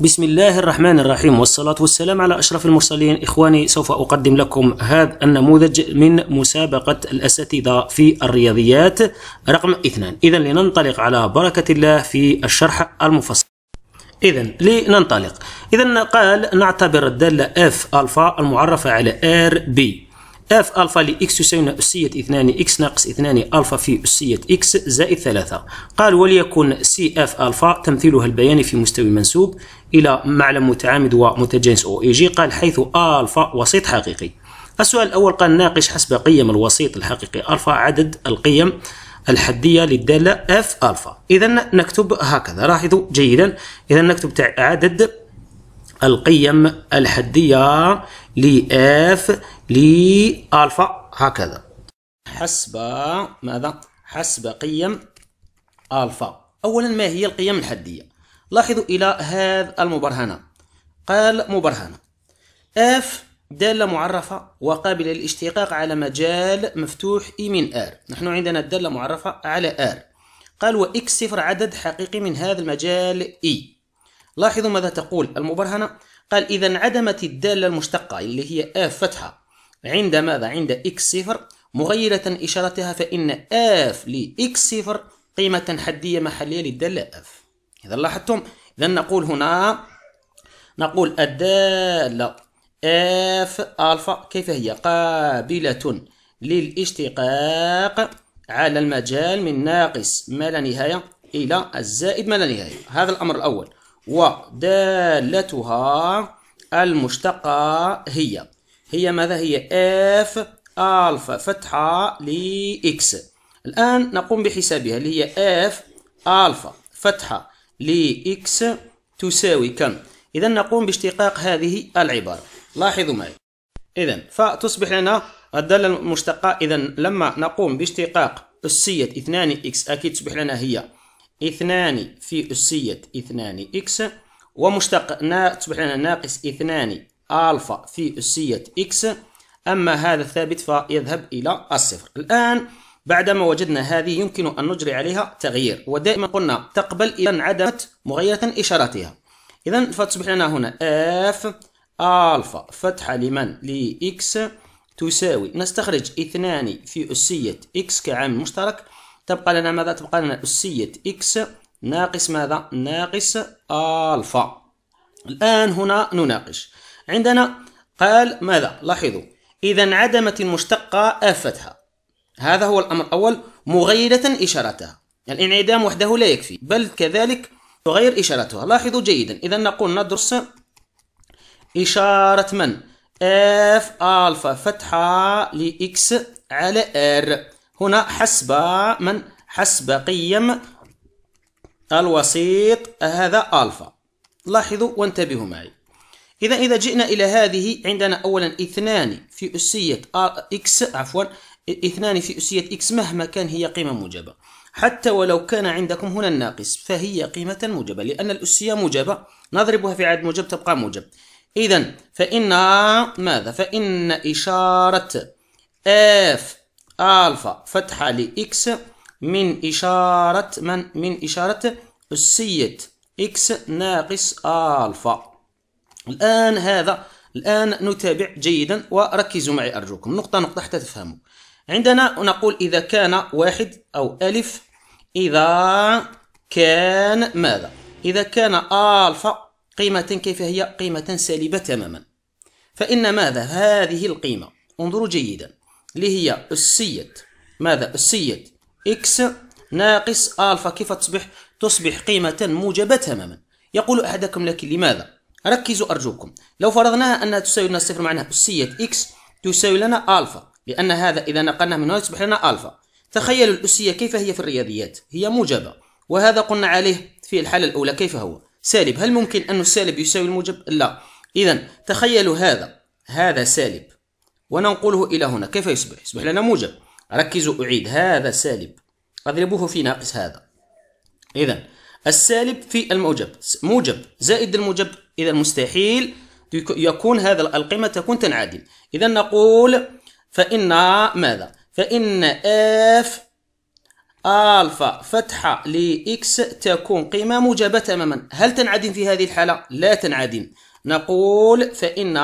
بسم الله الرحمن الرحيم والصلاة والسلام على أشرف المرسلين إخواني سوف أقدم لكم هذا النموذج من مسابقة الأساتذة في الرياضيات رقم اثنان إذا لننطلق على بركة الله في الشرح المفصل إذا لننطلق إذا قال نعتبر الدالة اف ألفا المعرفة على ار بي اف الفا لاكس تساوي اسيه 2 اكس ناقص 2 الفا في اسيه اكس زائد 3 قال وليكن سي اف الفا تمثيلها البياني في مستوي منسوب إلى معلم متعامد ومتجانس أو إي جي قال حيث ألفا وسيط حقيقي السؤال الأول قال ناقش حسب قيم الوسيط الحقيقي ألفا عدد القيم الحدية للدالة اف ألفا إذا نكتب هكذا لاحظوا جيدا إذا نكتب عدد القيم الحدية ل لإف لألفا هكذا حسب ماذا؟ حسب قيم ألفا أولا ما هي القيم الحدية؟ لاحظوا إلى هذا المبرهنة قال مبرهنة اف دالة معرفة وقابلة للاشتقاق على مجال مفتوح إي e من آر نحن عندنا الدالة معرفة على آر قال وإكس صفر عدد حقيقي من هذا المجال إي e. لاحظوا ماذا تقول المبرهنة قال إذا انعدمت الدالة المشتقة اللي هي اف فتحة عند ماذا عند إكس صفر مغيرة إشارتها فإن اف لإكس صفر قيمة حدية محلية للدالة اف إذا لاحظتم إذا نقول هنا نقول الدالة اف الفا كيف هي قابلة للاشتقاق على المجال من ناقص ما لا نهاية إلى الزائد ما لا نهاية هذا الأمر الأول ودالتها المشتقة هي هي ماذا هي اف الفا فتحة لإكس الآن نقوم بحسابها اللي هي اف الفا فتحة لإكس تساوي كم إذا نقوم باشتقاق هذه العبارة لاحظوا معي إذا فتصبح لنا الدالة المشتقة إذا لما نقوم باشتقاق أسية 2 إكس أكيد تصبح لنا هي 2 في أسية 2 إكس ومشتق نا تصبح لنا ناقص 2 ألفا في أسية إكس أما هذا الثابت فيذهب إلى الصفر الآن بعدما وجدنا هذه يمكن أن نجري عليها تغيير ودائما قلنا تقبل إذا انعدمت مغيرة إشارتها إذا فتصبح لنا هنا اف ألفا فتحة لمن لإكس تساوي نستخرج اثنان في أسية إكس كعامل مشترك تبقى لنا ماذا تبقى لنا أسية إكس ناقص ماذا ناقص ألفا الآن هنا نناقش عندنا قال ماذا لاحظوا إذا انعدمت المشتقة أفتها فتحة هذا هو الأمر الأول مغيرة إشارتها الانعدام وحده لا يكفي بل كذلك تغير إشارتها لاحظوا جيدا إذا نقول ندرس إشارة من اف الفا فتحة لإكس على ار هنا حسب من حسب قيم الوسيط هذا الفا لاحظوا وانتبهوا معي إذا إذا جئنا إلى هذه عندنا أولا اثنان في أسية إكس آه، عفوا اثنان في أسية إكس مهما كان هي قيمة موجبة حتى ولو كان عندكم هنا الناقص فهي قيمة موجبة لأن الأسية موجبة نضربها في عدد موجب تبقى موجب إذا فإن ماذا؟ فإن إشارة اف الفا فتحة لإكس من إشارة من من إشارة أسية إكس ناقص الفا الآن هذا الآن نتابع جيدا وركزوا معي أرجوكم نقطة نقطة حتى تفهموا عندنا نقول إذا كان واحد أو ألف إذا كان ماذا؟ إذا كان ألفا قيمة كيف هي؟ قيمة سالبة تماما فإن ماذا؟ هذه القيمة انظروا جيدا اللي هي أسية ماذا؟ أسية إكس ناقص ألفا كيف تصبح؟ تصبح قيمة موجبة تماما يقول أحدكم لكن لماذا؟ ركزوا أرجوكم لو فرضناها أنها تساوي لنا الصفر معناها أسية إكس تساوي لنا ألفا لأن هذا إذا نقلناه من هنا يصبح لنا ألفا تخيلوا الأسية كيف هي في الرياضيات هي موجبة وهذا قلنا عليه في الحالة الأولى كيف هو سالب هل ممكن أن السالب يساوي الموجب لا إذا تخيلوا هذا هذا سالب وننقله إلى هنا كيف يصبح يصبح لنا موجب ركزوا أعيد هذا سالب أضربوه في ناقص هذا إذا السالب في الموجب موجب زائد الموجب إذا مستحيل يكون هذا القيمة تكون تنعدل إذا نقول فإن ماذا فإن اف الفا فتحة لإكس تكون قيمة موجبة تماما هل تنعدم في هذه الحالة؟ لا تنعدم نقول فإن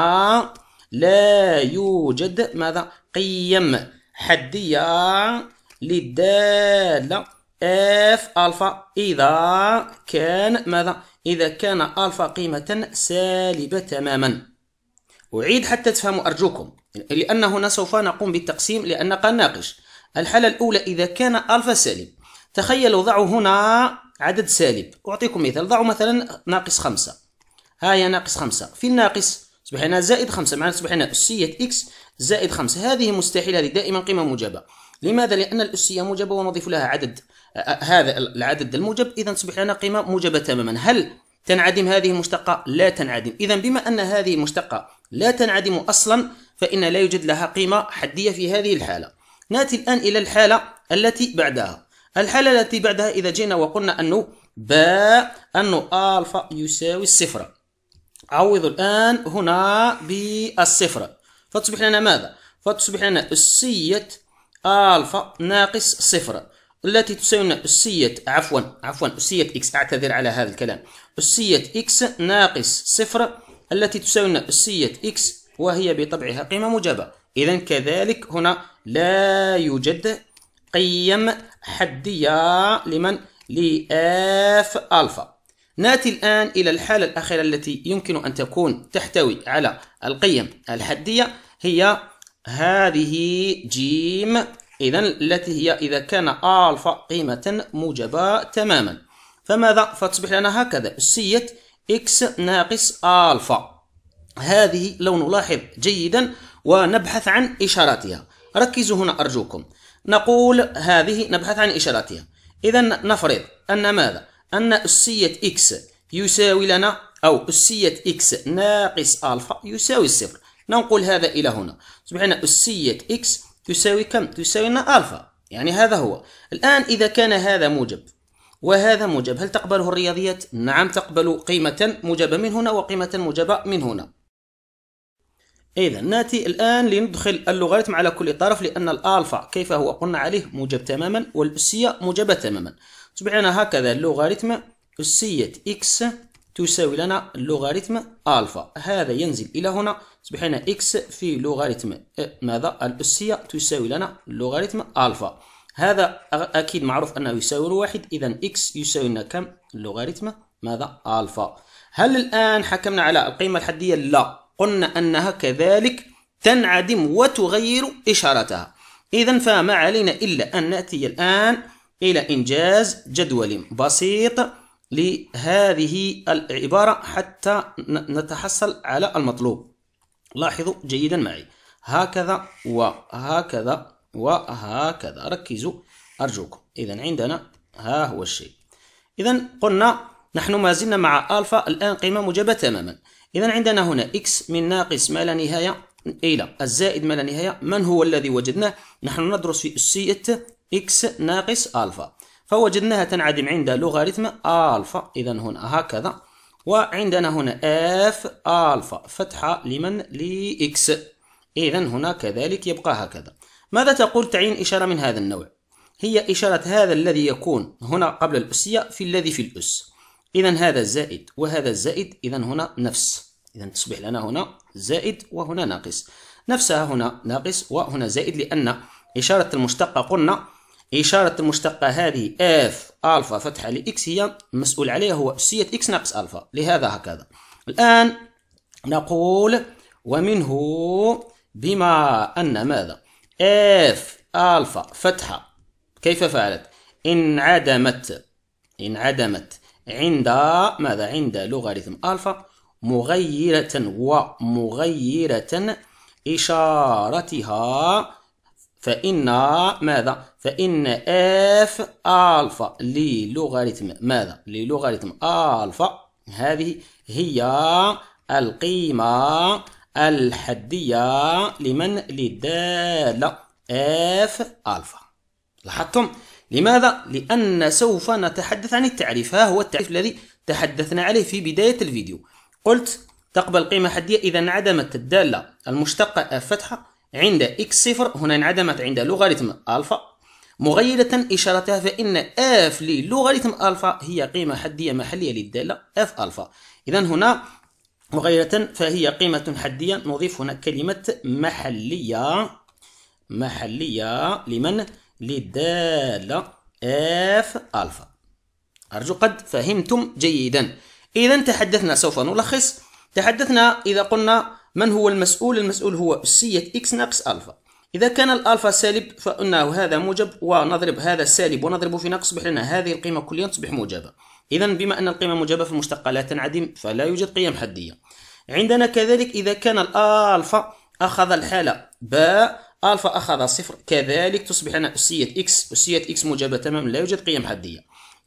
لا يوجد ماذا؟ قيم حدية للدالة اف الفا إذا كان ماذا؟ إذا كان الفا قيمة سالبة تماما أعيد حتى تفهموا أرجوكم لأن هنا سوف نقوم بالتقسيم لأن قال ناقش الحالة الأولى إذا كان ألفا سالب تخيلوا ضعوا هنا عدد سالب أعطيكم مثال ضعوا مثلا ناقص خمسة ها هي ناقص خمسة في الناقص تصبح هنا زائد خمسة معنا تصبح هنا أسية إكس زائد خمسة هذه مستحيلة هذه دائما قيمة موجبة لماذا؟ لأن الأسية موجبة ونضيف لها عدد هذا العدد الموجب إذا تصبح قيمة موجبة تماما هل تنعدم هذه المشتقة؟ لا تنعدم إذا بما أن هذه المشتقة لا تنعدم أصلا فإن لا يوجد لها قيمة حدية في هذه الحالة نأتي الآن إلى الحالة التي بعدها الحالة التي بعدها إذا جينا وقلنا أنه باء أنه ألفا يساوي الصفر عوض الآن هنا بالصفر فتصبح لنا ماذا؟ فتصبح لنا أسية ألفا ناقص صفر التي تساوي لنا أسية عفوا عفوا أسية إكس أعتذر على هذا الكلام أسية إكس ناقص صفر التي تساوي لنا أسية إكس وهي بطبعها قيمة موجبة إذا كذلك هنا لا يوجد قيم حدية لمن لآف ألفا ناتي الآن إلى الحالة الأخيرة التي يمكن أن تكون تحتوي على القيم الحدية هي هذه جيم إذا التي هي إذا كان ألفا قيمة موجبة تماما فماذا فتصبح لنا هكذا أسية إكس ناقص ألفا هذه لو نلاحظ جيدا ونبحث عن إشاراتها ركزوا هنا أرجوكم نقول هذه نبحث عن إشاراتها إذا نفرض أن ماذا؟ أن أسية X يساوي لنا أو أسية X ناقص ألفا يساوي الصفر ننقل هذا إلى هنا أصبح أسية X تساوي كم؟ تساوي لنا ألفا يعني هذا هو الآن إذا كان هذا موجب وهذا موجب هل تقبله الرياضيات؟ نعم تقبل قيمة موجبة من هنا وقيمة موجبة من هنا إذا نأتي الآن لندخل اللوغاريتم على كل طرف لأن الألفا كيف هو قلنا عليه موجب تماما والأسية موجبة تماما تبعنا هكذا اللوغاريتم أسية إكس تساوي لنا اللوغاريتم ألفا هذا ينزل إلى هنا تصبح لنا إكس في لوغاريتم أه، ماذا الأسية تساوي لنا اللوغاريتم ألفا هذا أكيد معروف أنه يساوي الواحد إذا إكس يساوي لنا كم اللوغاريتم ماذا ألفا هل الآن حكمنا على القيمة الحدية؟ لا قلنا أنها كذلك تنعدم وتغير إشارتها إذا فما علينا إلا أن نأتي الآن إلى إنجاز جدول بسيط لهذه العبارة حتى نتحصل على المطلوب لاحظوا جيدا معي هكذا وهكذا وهكذا ركزوا أرجوكم إذا عندنا ها هو الشيء إذا قلنا نحن ما زلنا مع ألفا الآن قيمة موجبة تماما إذا عندنا هنا x من ناقص ما لا نهاية إلى الزائد ما لا نهاية من هو الذي وجدناه؟ نحن ندرس في أسية x ناقص ألفا فوجدناها تنعدم عند لوغاريتم ألفا إذا هنا هكذا وعندنا هنا f ألفا فتحة لمن؟ لإكس إذا هنا كذلك يبقى هكذا ماذا تقول تعيين إشارة من هذا النوع؟ هي إشارة هذا الذي يكون هنا قبل الأسية في الذي في الأس إذا هذا زائد وهذا زائد إذا هنا نفس إذا تصبح لنا هنا زائد وهنا ناقص نفسها هنا ناقص وهنا زائد لأن إشارة المشتقة قلنا إشارة المشتقة هذه اف ألفا فتحة لإكس هي المسؤول عليها هو أسية إكس ناقص ألفا لهذا هكذا الآن نقول ومنه بما أن ماذا اف ألفا فتحة كيف فعلت انعدمت انعدمت عند ماذا عند لوغاريتم ألفا مغيرة ومغيرة إشارتها فإن ماذا فإن اف ألفا للوغاريتم ماذا للوغاريتم ألفا هذه هي القيمة الحدية لمن للدالة اف ألفا لاحظتم لماذا؟ لأن سوف نتحدث عن التعريف ها هو التعريف الذي تحدثنا عليه في بداية الفيديو قلت تقبل قيمة حدية إذا انعدمت الدالة المشتقة فتحة عند إكس صفر هنا انعدمت عند لوغاريتم ألفا مغيرة إشارتها فإن اف للوغاريتم ألفا هي قيمة حدية محلية للدالة اف ألفا إذا هنا مغيرة فهي قيمة حدية نضيف هنا كلمة محلية محلية لمن؟ للدالة اف الفا أرجو قد فهمتم جيدا إذا تحدثنا سوف نلخص تحدثنا إذا قلنا من هو المسؤول المسؤول هو أسية إكس ناقص ألفا إذا كان الألفا سالب فإنه هذا موجب ونضرب هذا السالب ونضربه في نقص تصبح لنا هذه القيمة كليا تصبح موجبة إذا بما أن القيمة موجبة في المشتقة لا تنعدم فلا يوجد قيم حدية عندنا كذلك إذا كان الألفا أخذ الحالة باء الفا اخذ صفر كذلك تصبح لنا اسيه اكس اسيه اكس موجبه تماما لا يوجد قيم حديه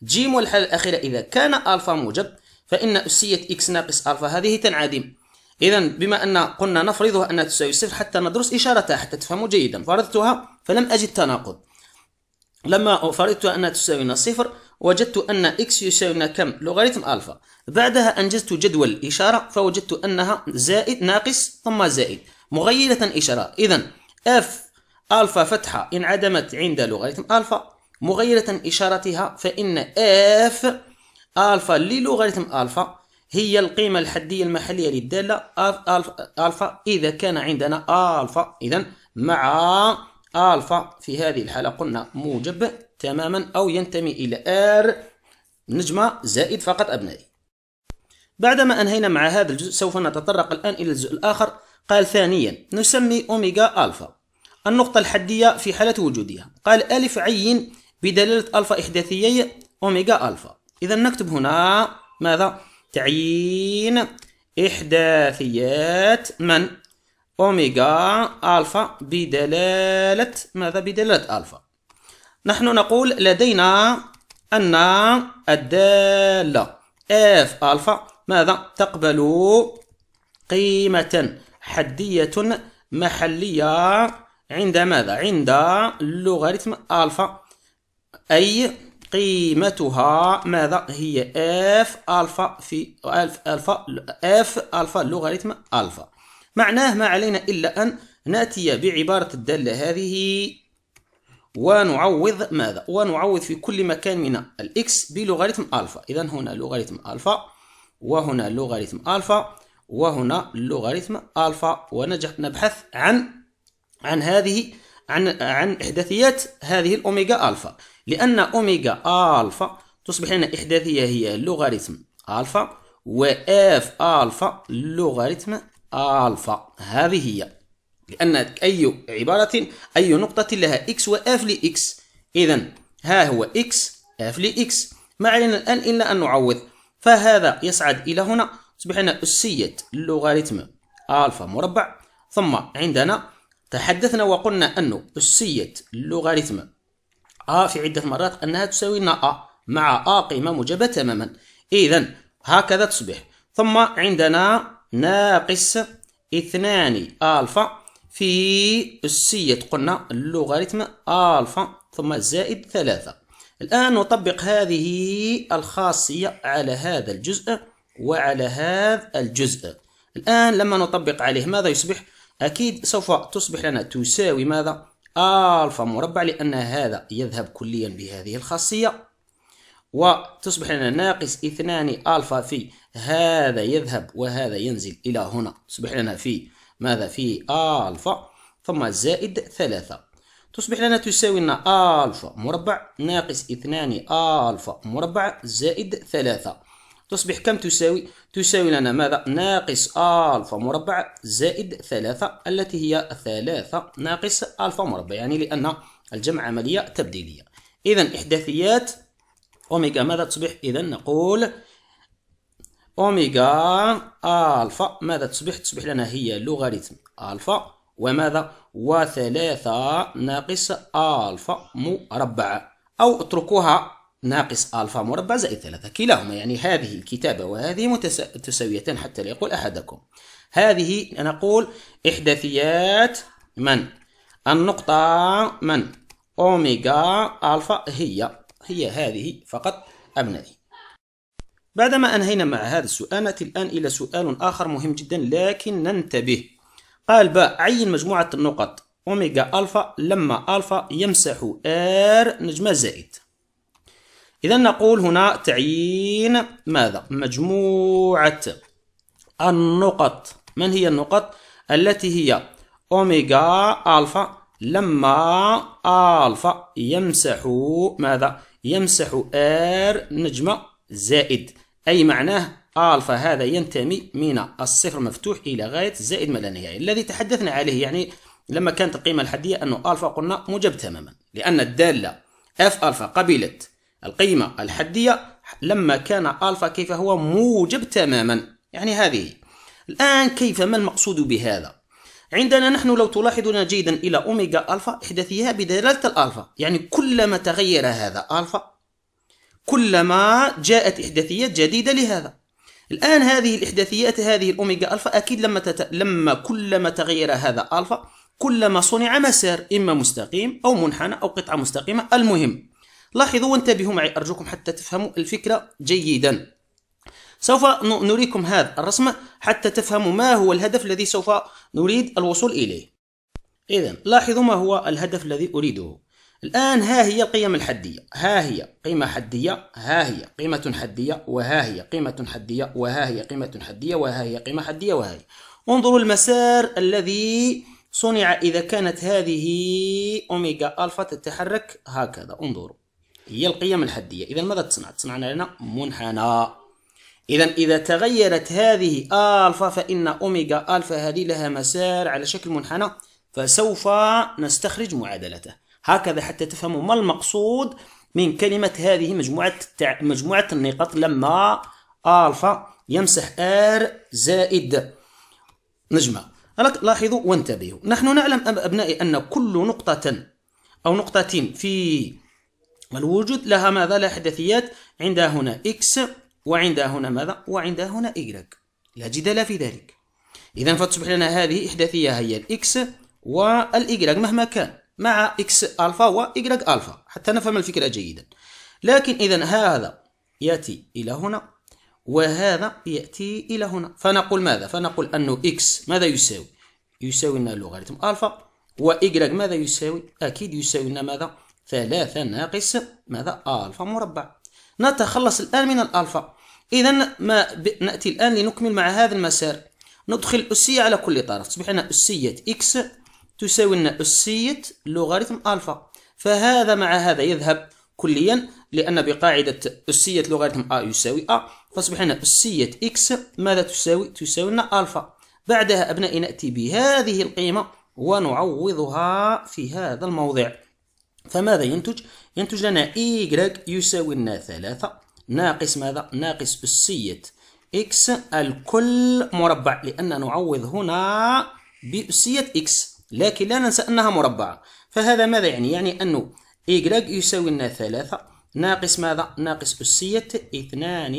جيم والحاله الاخيره اذا كان الفا موجب فان اسيه اكس ناقص الفا هذه تنعدم اذا بما ان قلنا نفرضها انها تساوي صفر حتى ندرس اشارتها حتى تفهموا جيدا فرضتها فلم اجد تناقض لما فرضت انها تساوي صفر وجدت ان اكس يساوي كم لوغاريتم الفا بعدها انجزت جدول الاشاره فوجدت انها زائد ناقص ثم زائد مغيره اشاره اذا اف الفا فتحة انعدمت عند لوغاريتم الفا مغيرة إشارتها فإن اف الفا للوغاريتم الفا هي القيمة الحدية المحلية للدالة الفا إذا كان عندنا الفا إذا مع الفا في هذه الحالة قلنا موجب تماما أو ينتمي إلى ار نجمة زائد فقط أبنائي بعدما أنهينا مع هذا الجزء سوف نتطرق الآن إلى الجزء الآخر قال ثانيا نسمي أوميغا ألفا النقطة الحدية في حالة وجودها قال ألف عين بدلالة ألفا إحداثيي أوميغا ألفا إذا نكتب هنا ماذا تعيين إحداثيات من أوميغا ألفا بدلالة ماذا بدلالة ألفا نحن نقول لدينا أن الدالة اف ألفا ماذا تقبل قيمة حدية محلية عند ماذا؟ عند لوغاريتم ألفا أي قيمتها ماذا هي اف الفا في الف الفا اف الفا لوغاريتم الفا معناه ما علينا الا ان ناتي بعباره الداله هذه ونعوض ماذا ونعوض في كل مكان من الاكس بلوغاريتم الفا اذا هنا لوغاريتم الفا وهنا لوغاريتم الفا وهنا اللوغاريتم الفا نبحث عن عن هذه عن عن احداثيات هذه الاوميجا الفا لان اوميجا الفا تصبح لنا احداثيه هي لوغاريتم الفا واف الفا لوغاريتم الفا هذه هي لان اي عباره اي نقطه لها اكس واف لاكس اذا ها هو اكس اف لاكس ما علينا الان الا ان نعوض فهذا يصعد الى هنا تصبح هنا أسية اللوغاريتم ألفا مربع ثم عندنا تحدثنا وقلنا أن أسية اللوغاريتم أ في عدة مرات أنها تساوي لنا أ مع أ قيمة موجبة تماما إذا هكذا تصبح ثم عندنا ناقص اثنان ألفا في أسية قلنا اللوغاريتم ألفا ثم زائد ثلاثة الآن نطبق هذه الخاصية على هذا الجزء وعلى هذا الجزء الآن لما نطبق عليه ماذا يصبح؟ أكيد سوف تصبح لنا تساوي ماذا؟ ألفا مربع لأن هذا يذهب كليا بهذه الخاصية وتصبح لنا ناقص اثنان ألفا في هذا يذهب وهذا ينزل إلى هنا تصبح لنا في ماذا في ألفا ثم زائد ثلاثة تصبح لنا تساوي لنا ألفا مربع ناقص اثنان ألفا مربع زائد ثلاثة تصبح كم تساوي؟ تساوي لنا ماذا؟ ناقص ألفا مربع زائد ثلاثة التي هي ثلاثة ناقص ألفا مربع يعني لأن الجمع عملية تبديلية إذا إحداثيات أوميجا ماذا تصبح؟ إذا نقول أوميجا ألفا ماذا تصبح؟ تصبح لنا هي لوغاريتم ألفا وماذا؟ وثلاثة ناقص ألفا مربع أو اتركوها ناقص ألفا مربع زائد ثلاثة كلاهما يعني هذه الكتابة وهذه متساويتان حتى لا يقول أحدكم هذه نقول إحداثيات من النقطة من أوميغا ألفا هي هي هذه فقط أبنائي بعدما أنهينا مع هذا السؤال نأتي الآن إلى سؤال آخر مهم جدا لكن ننتبه قال باء عين مجموعة النقط أوميغا ألفا لما ألفا يمسح آر نجمة زائد إذا نقول هنا تعيين ماذا؟ مجموعة النقط من هي النقط التي هي أوميغا ألفا لما ألفا يمسح ماذا؟ يمسح آر نجمة زائد أي معناه ألفا هذا ينتمي من الصفر مفتوح إلى غاية زائد ما لا نهاية الذي تحدثنا عليه يعني لما كانت القيمة الحدية أنه ألفا قلنا موجب تماما لأن الدالة F ألفا قبلت القيمة الحدية لما كان ألفا كيف هو موجب تماما يعني هذه الآن كيف ما المقصود بهذا عندنا نحن لو تلاحظون جيدا إلى أوميغا ألفا إحداثيها بدلالة الألفا يعني كلما تغير هذا ألفا كلما جاءت إحداثيات جديدة لهذا الآن هذه الإحداثيات هذه الأوميغا ألفا أكيد لما تت... لما كلما تغير هذا ألفا كلما صنع مسار إما مستقيم أو منحنى أو قطعة مستقيمة المهم لاحظوا وانتبهوا معي أرجوكم حتى تفهموا الفكرة جيدا سوف نريكم هذا الرسم حتى تفهموا ما هو الهدف الذي سوف نريد الوصول إليه إذا لاحظوا ما هو الهدف الذي أريده الآن ها هي القيم الحدية ها هي قيمة حدية ها هي قيمة حدية وها هي قيمة حدية وها هي قيمة حدية وها هي قيمة حدية وها هي انظروا المسار الذي صنع إذا كانت هذه أوميجا ألفا تتحرك هكذا انظروا هي القيم الحدية إذا ماذا تصنع؟ تصنع لنا منحنى إذا إذا تغيرت هذه ألفا فإن أوميغا ألفا هذه لها مسار على شكل منحنى فسوف نستخرج معادلته هكذا حتى تفهموا ما المقصود من كلمة هذه مجموعة التع... مجموعة النقاط لما ألفا يمسح آر زائد نجمة لاحظوا وانتبهوا نحن نعلم أبنائي أن كل نقطة أو نقطتين في والوجود لها ماذا؟ لها حدثيات عندها هنا إكس وعندها هنا ماذا؟ وعندها هنا إيكغيك لا جدال في ذلك إذا فتصبح لنا هذه إحداثية هي الإكس والإيكغيك مهما كان مع إكس ألفا وإيكغيك ألفا حتى نفهم الفكرة جيدا لكن إذا هذا يأتي إلى هنا وهذا يأتي إلى هنا فنقول ماذا؟ فنقول أنه إكس ماذا يساوي؟ يساوي لنا لوغاريتم ألفا وإيكغيك ماذا يساوي؟ أكيد يساوي لنا ماذا؟ ثلاثة ناقص ماذا ألفا مربع نتخلص الآن من الألفا إذا ما ب... نأتي الآن لنكمل مع هذا المسار ندخل أسية على كل طرف تصبح لنا أسية إكس تساوي لنا أسية لوغاريتم ألفا فهذا مع هذا يذهب كليا لأن بقاعدة أسية لوغاريتم أ يساوي أ فأصبح لنا أسية إكس ماذا تساوي؟ تساوي لنا ألفا بعدها أبنائي نأتي بهذه القيمة ونعوضها في هذا الموضع فماذا ينتج؟ ينتج لنا إيكغيك يساوي لنا ثلاثة ناقص ماذا؟ ناقص أسية إكس الكل مربع لأن نعوض هنا بأسية إكس لكن لا ننسى أنها مربعة فهذا ماذا يعني؟ يعني أنه إيكغيك يساوي لنا ثلاثة ناقص ماذا؟ ناقص أسية اثنان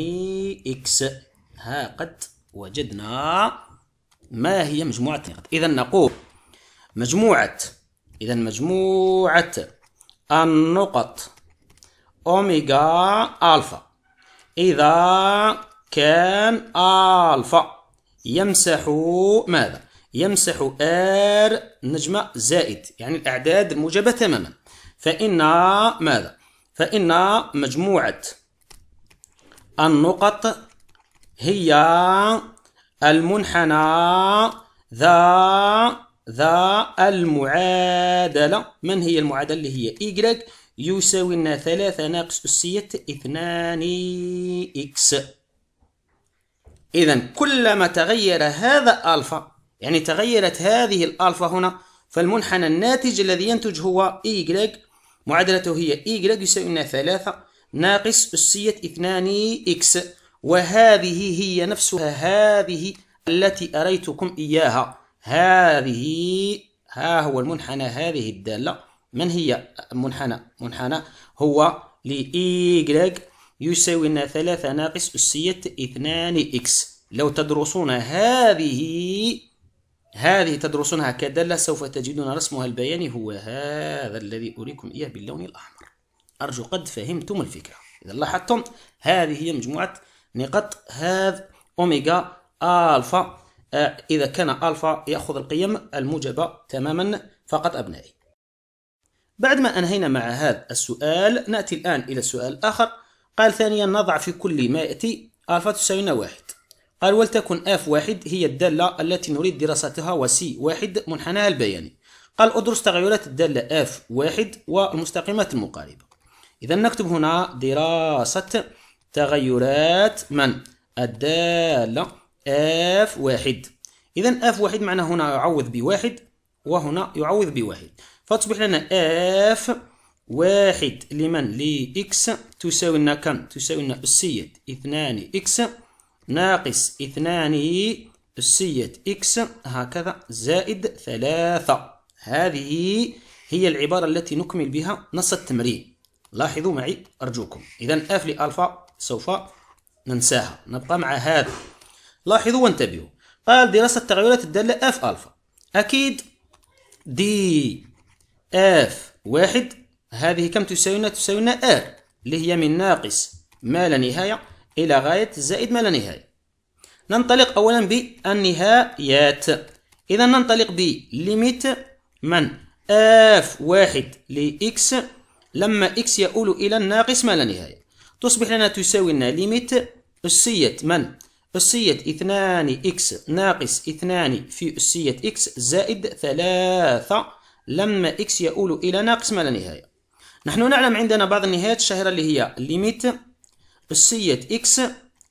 إكس ها قد وجدنا ما هي مجموعة النقاط إذا نقول مجموعة إذا مجموعة النقط أوميغا ألفا إذا كان ألفا يمسح ماذا؟ يمسح آر نجمة زائد يعني الأعداد موجبة تماما فإن ماذا؟ فإن مجموعة النقط هي المنحنى ذا ذا المعادلة من هي المعادلة اللي هي y يساوي لنا ثلاثة ناقص أسية اثنان إكس إذا كلما تغير هذا ألفا يعني تغيرت هذه الألفا هنا فالمنحنى الناتج الذي ينتج هو y معادلته هي y يساوي لنا ثلاثة ناقص أسية اثنان إكس وهذه هي نفسها هذه التي أريتكم إياها هذه ها هو المنحنى هذه الدالة من هي منحنى منحنى هو لإيكغ يساوي لنا ثلاثة ناقص أسية اثنان إكس لو تدرسون هذه هذه تدرسونها كدالة سوف تجدون رسمها البياني هو هذا الذي أريكم إياه باللون الأحمر أرجو قد فهمتم الفكرة إذا لاحظتم هذه هي مجموعة نقط هذا أوميغا ألفا آه، إذا كان ألفا يأخذ القيم الموجبة تماما فقط أبنائي بعد ما أنهينا مع هذا السؤال نأتي الآن إلى السؤال الآخر قال ثانيا نضع في كل ما يأتي ألفا تساوينا واحد قال ولتكن اف واحد هي الدالة التي نريد دراستها وسي واحد منحناها البياني قال ادرس تغيرات الدالة اف واحد والمستقيمات المقاربة إذا نكتب هنا دراسة تغيرات من الدالة اف واحد إذا اف واحد معنا هنا يعوض بواحد وهنا يعوض بواحد فتصبح لنا اف واحد لمن لإكس تساوي لنا كم تساوي لنا أسية اثنان إكس ناقص اثنان أسية إكس هكذا زائد ثلاثة هذه هي العبارة التي نكمل بها نص التمرين لاحظوا معي أرجوكم إذا أف لألفا سوف ننساها نبقى مع هذا لاحظوا وانتبهوا قال دراسة التغيرات الدالة اف الفا اكيد دي اف واحد هذه كم تساوينا تساوينا ار اللي هي من ناقص ما لا نهاية إلى غاية زائد ما لا نهاية ننطلق أولا بالنهايات إذا ننطلق بليميت من اف واحد لإكس لما إكس يؤول إلى الناقص ما لا نهاية تصبح لنا تساوي لنا ليميت أسية من أسية اثنان إكس ناقص اثنان في أسية إكس زائد ثلاثة لما إكس يؤول إلى ناقص ما لا نهاية نحن نعلم عندنا بعض النهايات الشهيرة اللي هي ليميت أسية إكس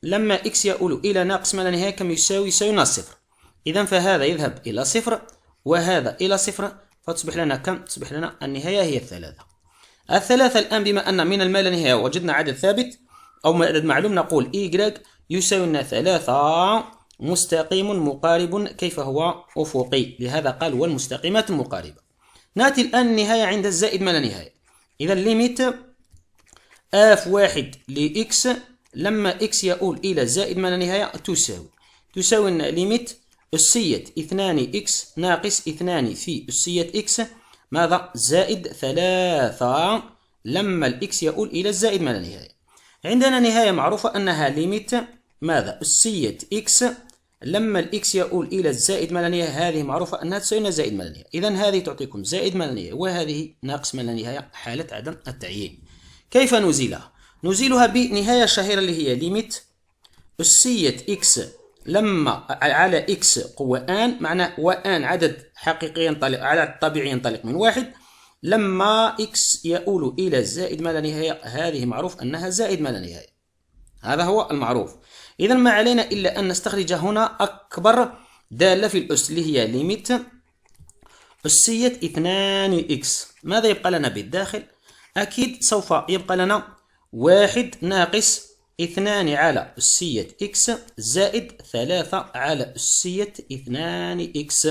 لما إكس يؤول إلى ناقص ما لا نهاية كم يساوي يساوي ناقص صفر إذا فهذا يذهب إلى صفر وهذا إلى صفر فتصبح لنا كم؟ تصبح لنا النهاية هي الثلاثة الثلاثة الآن بما أن من المال نهاية وجدنا عدد ثابت أو عدد معلوم نقول إيجراج يساوينا ثلاثة مستقيم مقارب كيف هو أفقي لهذا قال والمستقيمات المقاربة نأتي الآن النهاية عند الزائد ما لا نهاية إذا ليميت اف واحد لإكس لما إكس يؤول إلى زائد ما لا نهاية تساوي تساوي لنا ليميت أسية اثنان إكس ناقص اثنان في أسية إكس ماذا زائد ثلاثة لما الإكس يؤول إلى الزائد ما لا نهاية عندنا نهاية معروفة أنها ليميت ماذا أسية إكس لما الإكس يؤول إلى الزائد ما لا نهاية هذه معروفة أنها تساوي زائد ما لا نهاية إذا هذه تعطيكم زائد ما لا نهاية وهذه ناقص ما لا نهاية حالة عدم التعيين كيف نزيلها؟ نزيلها بنهاية شهيرة اللي هي ليميت أسية إكس لما على إكس قوة آن معناه وآن عدد حقيقي ينطلق عدد طبيعي ينطلق من واحد لما إكس يؤول إلى الزائد ما لا نهاية هذه معروف أنها زائد ما لا نهاية هذا هو المعروف إذا ما علينا إلا أن نستخرج هنا أكبر دالة في الأس اللي هي ليميت أسية 2 إكس ماذا يبقى لنا بالداخل؟ أكيد سوف يبقى لنا واحد ناقص اثنان على أسية إكس زائد ثلاثة على أسية اثنان إكس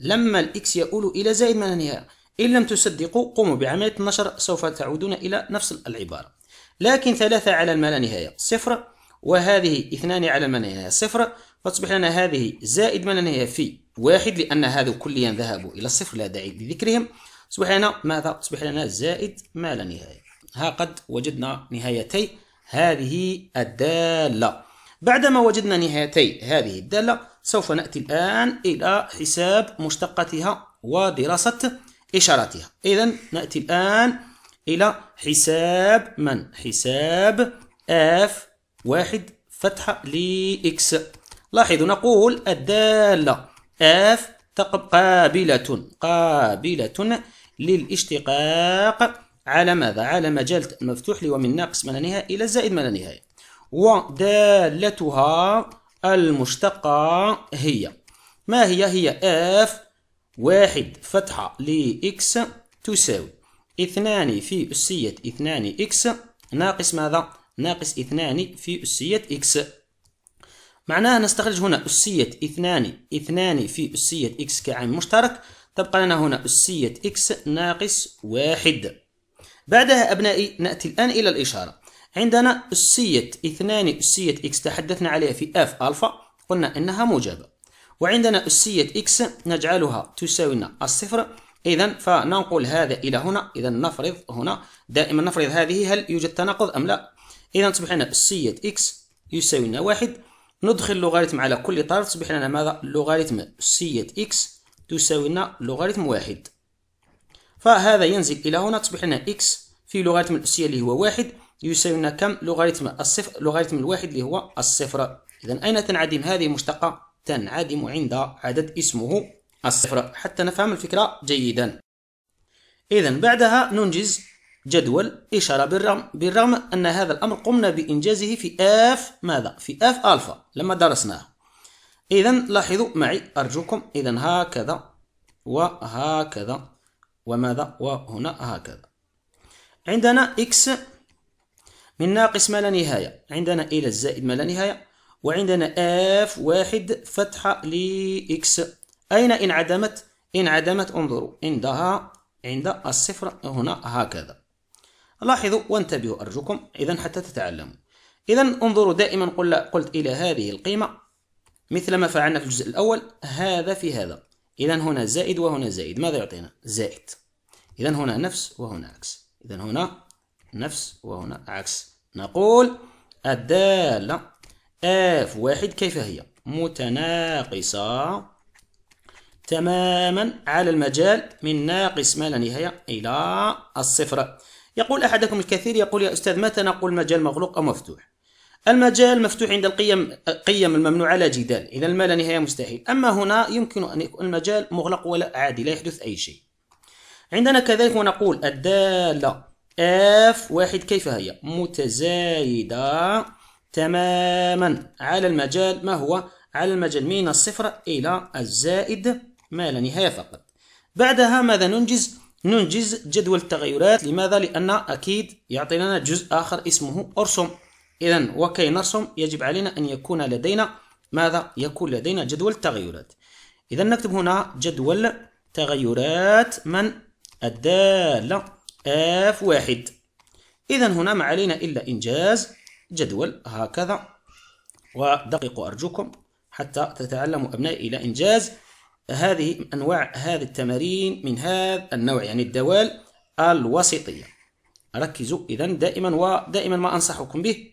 لما الإكس يؤول إلى زائد ما لا نهاية إن لم تصدقوا قوموا بعملية النشر سوف تعودون إلى نفس العبارة لكن ثلاثة على ما لا نهاية صفر وهذه اثنان على ما لا نهاية صفر فتصبح لنا هذه زائد ما لا نهاية في واحد لأن هذا كليا ذهبوا إلى الصفر لا داعي لذكرهم تصبح لنا ماذا؟ تصبح لنا زائد ما لا نهاية ها قد وجدنا نهايتي هذه الدالة بعدما وجدنا نهايتي هذه الدالة سوف نأتي الآن إلى حساب مشتقاتها ودراسة إشاراتها إذا نأتي الآن إلى حساب من حساب اف واحد فتحة لإكس لاحظوا نقول الدالة اف قابلة قابلة للاشتقاق على ماذا؟ على مجال مفتوح لي ومن ناقص ما لا نهاية إلى زائد ما لا نهاية ودالتها المشتقة هي ما هي؟ هي اف واحد فتحة لإكس تساوي اثنان في أسية اثنان إكس ناقص ماذا؟ ناقص اثنان في أسية إكس معناها نستخرج هنا أسية اثنان اثنان في أسية إكس كعامل مشترك تبقى لنا هنا أسية إكس ناقص واحد بعدها أبنائي نأتي الآن إلى الإشارة عندنا أسية اثنان أسية إكس تحدثنا عليها في اف ألفا قلنا إنها موجبة وعندنا أسية إكس نجعلها تساوينا الصفر إذا فننقل هذا إلى هنا إذا نفرض هنا دائما نفرض هذه هل يوجد تناقض أم لا إذا تصبح لنا أسية إكس يساوينا واحد ندخل لوغاريتم على كل طرف تصبح لنا ماذا لوغاريتم أسية إكس تساوينا لوغاريتم واحد فهذا ينزل إلى هنا تصبح لنا إكس في لوغاريتم الأسية اللي هو واحد يساوينا كم لوغاريتم الصفر لوغاريتم الواحد اللي هو الصفر إذا أين تنعدم هذه المشتقة تنعدم عند عدد اسمه الصفر حتى نفهم الفكرة جيدا إذا بعدها ننجز جدول إشارة بالرغم, بالرغم أن هذا الأمر قمنا بإنجازه في آف ماذا؟ في آف ألفا لما درسناه إذا لاحظوا معي أرجوكم إذا هكذا وهكذا وماذا؟ وهنا هكذا عندنا إكس من ناقص ما لا نهاية عندنا إلى الزائد ما لا نهاية وعندنا اف واحد فتحة لإكس أين انعدمت؟ انعدمت انظروا عندها عند الصفر هنا هكذا لاحظوا وانتبهوا أرجوكم إذا حتى تتعلموا إذا انظروا دائما قل قلت إلى هذه القيمة مثل ما فعلنا في الجزء الأول هذا في هذا إذا هنا زائد وهنا زائد ماذا يعطينا؟ زائد إذا هنا نفس وهنا عكس إذا هنا نفس وهنا عكس نقول الدالة اف واحد كيف هي متناقصة تماما على المجال من ناقص ما لا نهاية إلى الصفر يقول أحدكم الكثير يقول يا أستاذ متى نقول مجال مغلوق أو مفتوح المجال مفتوح عند القيم قيم الممنوع لا جدال إذا ما لا نهاية مستحيل أما هنا يمكن أن يكون المجال مغلق ولا عادي لا يحدث أي شيء عندنا كذلك ونقول الدالة اف واحد كيف هي متزايدة تماما على المجال ما هو على المجال من الصفر إلى الزائد ما لا نهاية فقط بعدها ماذا ننجز؟ ننجز جدول التغيرات لماذا؟ لأن أكيد يعطي لنا جزء آخر اسمه أرسم إذا وكي نرسم يجب علينا أن يكون لدينا ماذا؟ يكون لدينا جدول التغيرات إذا نكتب هنا جدول تغيرات من الدالة F1 إذا هنا ما علينا إلا إنجاز جدول هكذا ودققوا أرجوكم حتى تتعلموا أبنائي إلى إنجاز هذه أنواع هذه التمارين من هذا النوع يعني الدوال الوسطية ركزوا إذا دائما ودائما ما أنصحكم به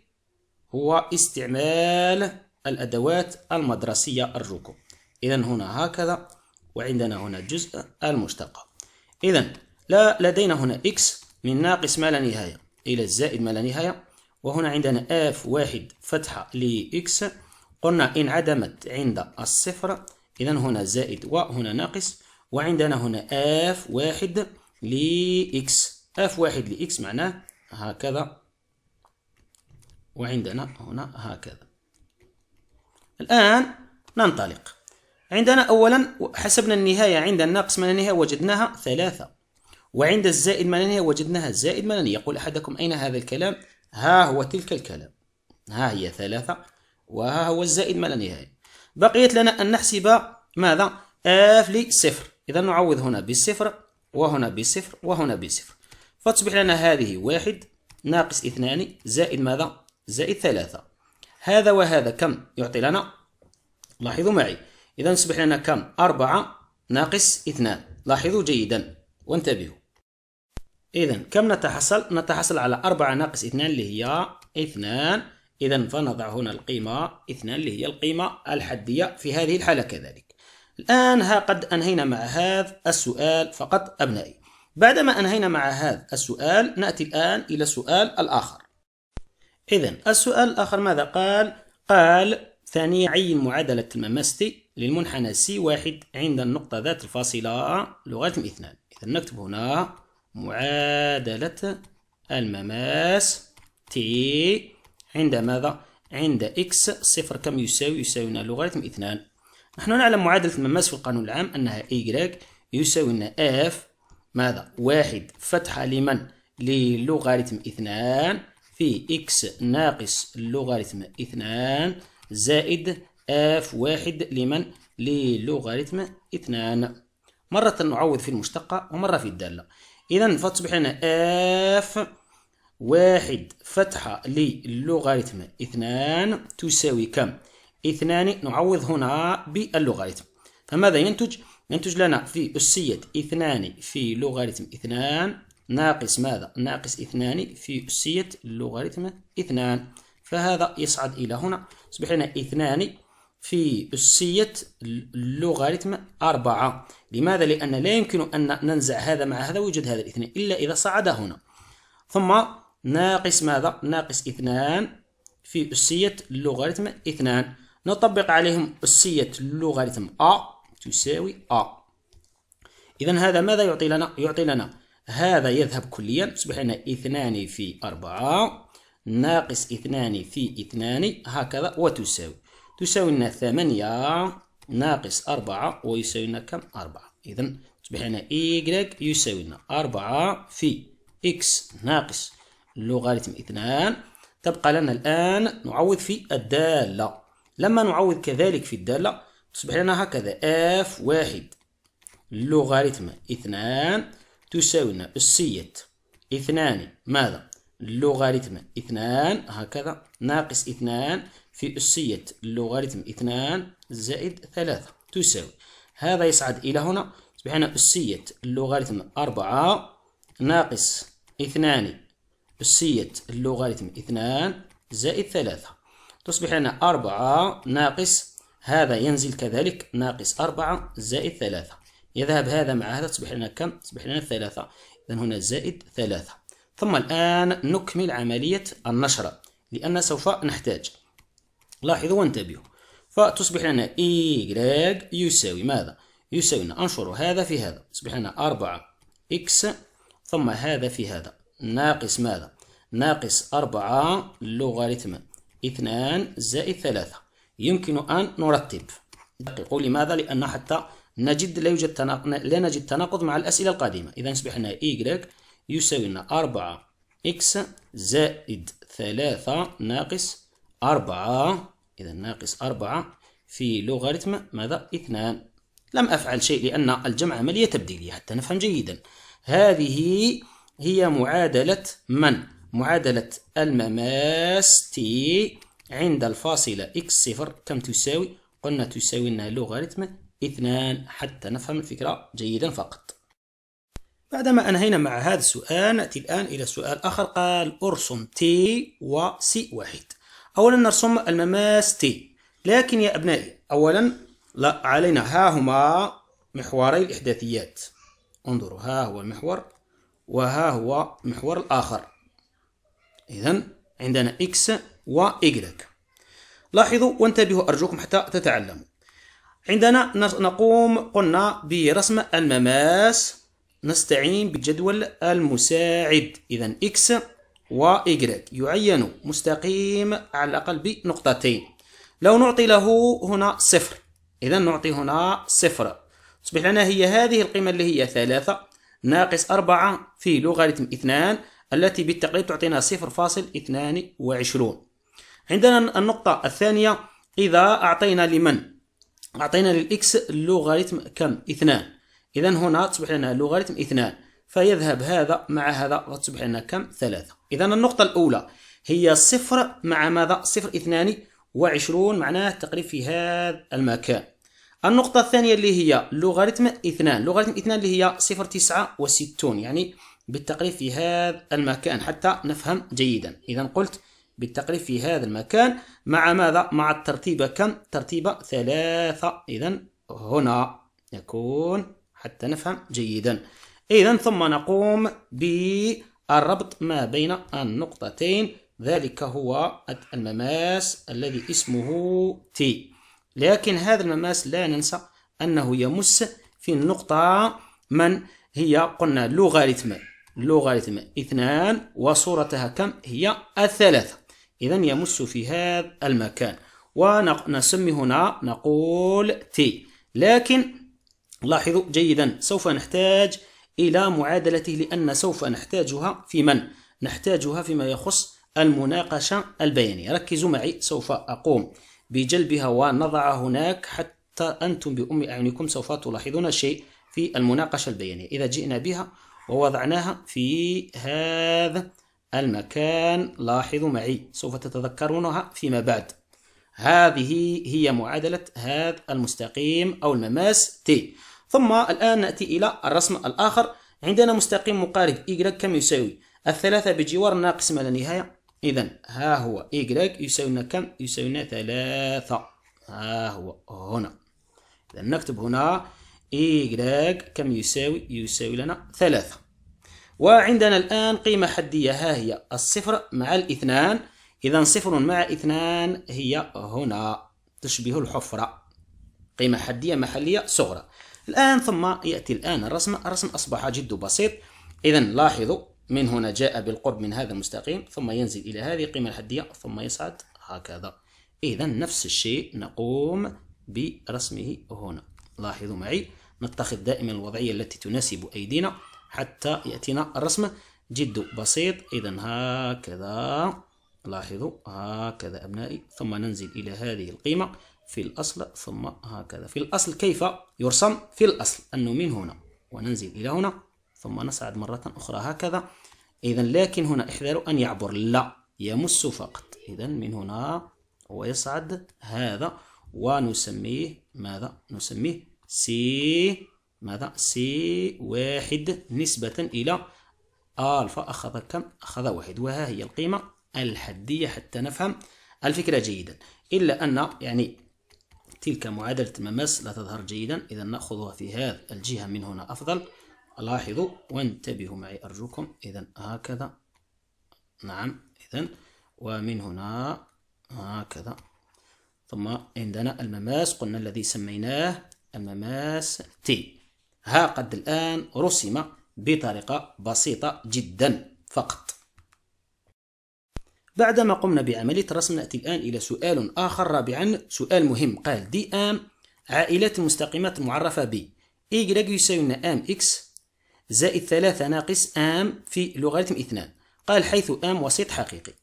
هو استعمال الأدوات المدرسية أرجوكم إذا هنا هكذا وعندنا هنا الجزء المشتقة إذا لا لدينا هنا إكس من ناقص ما لا نهاية إلى الزائد ما لا نهاية وهنا عندنا اف واحد فتحة لإكس قلنا إن عدمت عند الصفر إذا هنا زائد وهنا ناقص وعندنا هنا اف واحد لإكس اف واحد لإكس معناه هكذا وعندنا هنا هكذا الآن ننطلق عندنا أولا حسبنا النهاية عند الناقص من النهاية وجدناها ثلاثة وعند الزائد من النهاية وجدناها زائد من النهاية يقول أحدكم أين هذا الكلام ها هو تلك الكلام ها هي ثلاثة وها هو الزائد ما لا نهاية بقيت لنا أن نحسب ماذا آف لصفر إذا نعوض هنا بالصفر وهنا بالصفر وهنا بالصفر فتصبح لنا هذه واحد ناقص اثنان زائد ماذا زائد ثلاثة هذا وهذا كم يعطي لنا لاحظوا معي إذا يصبح لنا كم أربعة ناقص اثنان لاحظوا جيدا وانتبهوا إذا كم نتحصل؟ نتحصل على 4 ناقص 2 اللي هي 2 إذا فنضع هنا القيمة 2 اللي هي القيمة الحدية في هذه الحالة كذلك الآن ها قد أنهينا مع هذا السؤال فقط أبنائي بعدما أنهينا مع هذا السؤال نأتي الآن إلى السؤال الآخر إذا السؤال الآخر ماذا قال؟ قال ثانيه عين معادلة الممستي للمنحنى سي واحد عند النقطة ذات الفاصلة لغات اثنان إذا نكتب هنا معادلة المماس تي عند ماذا؟ عند إكس صفر كم يساوي؟ يساوي لنا لوغاريتم اثنان نحن نعلم معادلة المماس في القانون العام أنها Y يساوي لنا إف ماذا؟ واحد فتحة لمن؟ للوغاريتم اثنان في إكس ناقص لوغاريتم اثنان زائد اف واحد لمن للوغاريتم اثنان مرة نعوض في المشتقة ومرة في الدالة إذا فتصبح لنا اف واحد فتحة للوغاريتم اثنان تساوي كم؟ اثنان نعوض هنا باللوغاريتم فماذا ينتج؟ ينتج لنا في أسية اثنان في لوغاريتم اثنان ناقص ماذا؟ ناقص اثنان في أسية لوغاريتم اثنان فهذا يصعد إلى هنا يصبح لنا اثنان في أسية لوغاريتم أربعة لماذا؟ لأن لا يمكن أن ننزع هذا مع هذا ويوجد هذا الاثنين إلا إذا صعد هنا ثم ناقص ماذا؟ ناقص اثنان في أسية اللوغاريتم اثنان نطبق عليهم أسية اللوغاريتم أ تساوي أ إذا هذا ماذا يعطي لنا؟ يعطي لنا هذا يذهب كليا تصبح لنا اثنان في أربعة ناقص اثنان في اثنان هكذا وتساوي تساوي لنا ثمانية ناقص أربعة ويساوي لنا كم أربعة إذا تصبح لنا إيكغيك يساوي لنا أربعة في إكس ناقص لوغاريتم اثنان تبقى لنا الآن نعوض في الدالة لما نعوض كذلك في الدالة تصبح لنا هكذا اف واحد لوغاريتم اثنان تساوي لنا أسية اثنان ماذا؟ لوغاريتم اثنان هكذا ناقص اثنان في أسية اللوغاريتم اثنان زائد ثلاثة تساوي هذا يصعد إلى هنا يصبح بحنا أسية اللوغاريتم أربعة ناقص اثنان أسية اللوغاريتم اثنان زائد ثلاثة تصبح لنا أربعة ناقص هذا ينزل كذلك ناقص أربعة زائد ثلاثة يذهب هذا مع هذا تصبح لنا كم؟ تصبح لنا ثلاثة إذا هنا زائد ثلاثة ثم الآن نكمل عملية النشرة لأن سوف نحتاج لاحظوا وانتبهوا فتصبح لنا إيغريك يساوي ماذا؟ يساوي أنشر هذا في هذا يصبح لنا 4 إكس ثم هذا في هذا ناقص ماذا؟ ناقص 4 لوغاريتم 2 زائد 3 يمكن أن نرتب دققوا لماذا؟ لأن حتى نجد لا يوجد تناقض لا نجد تناقض مع الأسئلة القادمة إذا يصبح لنا y يساوي لنا 4 اكس زائد 3 ناقص 4 إذا ناقص أربعة في لوغاريتم ماذا اثنان لم أفعل شيء لأن الجمع عملية تبديلية حتى نفهم جيدا هذه هي معادلة من معادلة المماس تي عند الفاصلة إكس صفر كم تساوي قلنا تساوي لنا لوغاريتم اثنان حتى نفهم الفكرة جيدا فقط بعدما أنهينا مع هذا السؤال نأتي الآن إلى سؤال آخر قال أرسم تي و سي واحد أولا نرسم المماس تي لكن يا أبنائي أولا لا علينا ها هما محوري الإحداثيات انظروا ها هو المحور وها هو محور الآخر إذا عندنا إكس وإيكغيك لاحظوا وانتبهوا أرجوكم حتى تتعلموا عندنا نقوم قلنا برسم المماس نستعين بجدول المساعد إذا إكس و يعين مستقيم على الأقل بنقطتين لو نعطي له هنا صفر إذا نعطي هنا صفر تصبح لنا هي هذه القيمة اللي هي ثلاثة ناقص أربعة في لوغاريتم اثنان التي بالتقليد تعطينا صفر فاصل اثنان وعشرون عندنا النقطة الثانية إذا أعطينا لمن أعطينا للإكس لوغاريتم كم اثنان إذا هنا تصبح لنا لوغاريتم اثنان فيذهب هذا مع هذا وتصبح لنا كم ثلاثة إذا النقطة الأولى هي صفر مع ماذا؟ صفر اثنان وعشرون معناه تقريب في هذا المكان النقطة الثانية اللي هي لوغاريتم اثنان لوغاريتم اثنان اللي هي صفر تسعة وستون يعني بالتقريب في هذا المكان حتى نفهم جيدا إذا قلت بالتقريب في هذا المكان مع ماذا؟ مع الترتيبة كم؟ ترتيبة ثلاثة إذا هنا يكون حتى نفهم جيدا إذا ثم نقوم ب الربط ما بين النقطتين ذلك هو المماس الذي اسمه تي لكن هذا المماس لا ننسى أنه يمس في النقطة من هي قلنا لوغاريتم لوغاريتم اثنان وصورتها كم هي الثلاثة إذا يمس في هذا المكان ونسمي هنا نقول تي لكن لاحظوا جيدا سوف نحتاج إلى معادلته لأن سوف نحتاجها في من؟ نحتاجها فيما يخص المناقشة البيانية ركزوا معي سوف أقوم بجلبها ونضعها هناك حتى أنتم بأم أعينكم سوف تلاحظون شيء في المناقشة البيانية إذا جئنا بها ووضعناها في هذا المكان لاحظوا معي سوف تتذكرونها فيما بعد هذه هي معادلة هذا المستقيم أو المماس تي ثم الآن نأتي إلى الرسم الآخر عندنا مستقيم مقارب y كم يساوي الثلاثة بجوار ناقص ما لا نهاية إذا ها هو y يساوي لنا كم يساوي لنا ثلاثة ها هو هنا إذا نكتب هنا y كم يساوي يساوي لنا ثلاثة وعندنا الآن قيمة حدية ها هي الصفر مع الاثنان إذا صفر مع اثنان هي هنا تشبه الحفرة قيمة حدية محلية صغرى الآن ثم يأتي الآن الرسم الرسم أصبح جد بسيط إذا لاحظوا من هنا جاء بالقرب من هذا المستقيم ثم ينزل إلى هذه القيمة الحدية ثم يصعد هكذا إذا نفس الشيء نقوم برسمه هنا لاحظوا معي نتخذ دائما الوضعية التي تناسب أيدينا حتى يأتينا الرسم جد بسيط إذا هكذا لاحظوا هكذا أبنائي ثم ننزل إلى هذه القيمة في الأصل ثم هكذا في الأصل كيف يرسم في الأصل أنه من هنا وننزل إلى هنا ثم نصعد مرة أخرى هكذا إذا لكن هنا احذروا أن يعبر لا يمس فقط إذا من هنا ويصعد هذا ونسميه ماذا نسميه سي ماذا سي واحد نسبة إلى ألفا أخذ كم أخذ واحد وها هي القيمة الحدية حتى نفهم الفكرة جيدا إلا أن يعني تلك معادلة المماس لا تظهر جيدا إذا نأخذها في هذا الجهة من هنا أفضل لاحظوا وانتبهوا معي أرجوكم إذا هكذا نعم إذا ومن هنا هكذا ثم عندنا المماس قلنا الذي سميناه المماس تي ها قد الآن رسم بطريقة بسيطة جدا فقط بعدما قمنا بعملية الرسم نأتي الآن إلى سؤال آخر رابعا سؤال مهم قال دي آم عائلات المستقيمات المعرفة ب y يساوي آم إكس زائد ثلاثة ناقص آم في لوغاريتم اثنان قال حيث آم وسيط حقيقي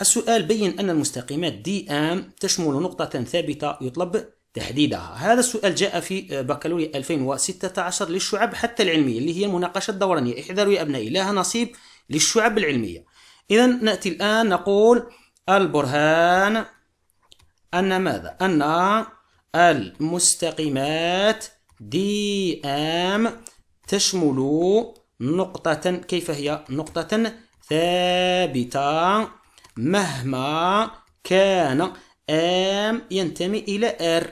السؤال بين أن المستقيمات دي آم تشمل نقطة ثابتة يطلب تحديدها هذا السؤال جاء في بكالوريا 2016 للشعب حتى العلمية اللي هي المناقشة الدورانية احذروا يا أبنائي لها نصيب للشعب العلمية إذا نأتي الآن نقول البرهان أن ماذا؟ أن المستقيمات دي أم تشمل نقطة كيف هي؟ نقطة ثابتة مهما كان أم ينتمي إلى R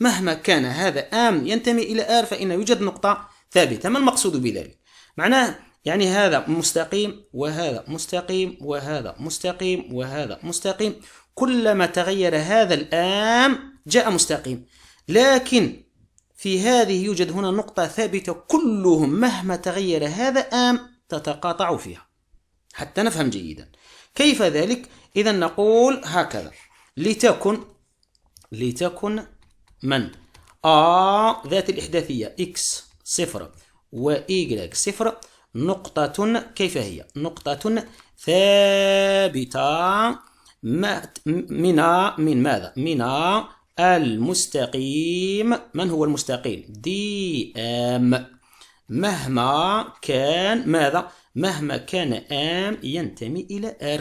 مهما كان هذا أم ينتمي إلى R فإن يوجد نقطة ثابتة ما المقصود بذلك؟ معناه يعني هذا مستقيم وهذا مستقيم وهذا مستقيم وهذا مستقيم كلما تغير هذا الآم جاء مستقيم لكن في هذه يوجد هنا نقطة ثابتة كلهم مهما تغير هذا آم تتقاطع فيها حتى نفهم جيدا كيف ذلك إذا نقول هكذا لتكن لتكن من آ آه ذات الإحداثية إكس صفر و صفر نقطة كيف هي نقطة ثابتة من من ماذا من المستقيم من هو المستقيم دي ام مهما كان ماذا مهما كان ام ينتمي الى ار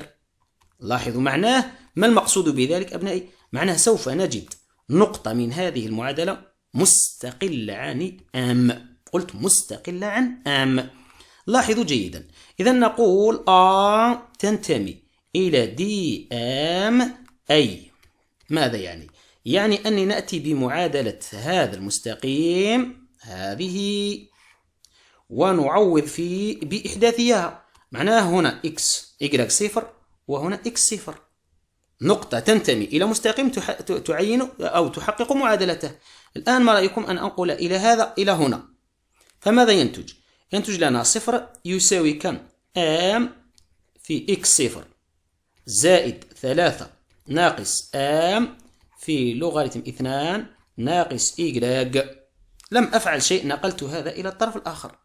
لاحظوا معناه ما المقصود بذلك أبنائي معناه سوف نجد نقطة من هذه المعادلة مستقلة عن أم قلت مستقلة عن أم لاحظوا جيدا إذا نقول A تنتمي إلى دي أم أي ماذا يعني؟ يعني أني نأتي بمعادلة هذا المستقيم هذه ونعوض في بإحداثيها معناه هنا x y صفر وهنا x صفر نقطة تنتمي إلى مستقيم تعين أو تحقق معادلته الآن ما رأيكم أن أنقل إلى هذا إلى هنا فماذا ينتج؟ ينتج لنا صفر يساوي كم ام في اكس صفر زائد ثلاثة ناقص ام في لوغاريتم اثنان ناقص إيكغ لم أفعل شيء نقلت هذا إلى الطرف الآخر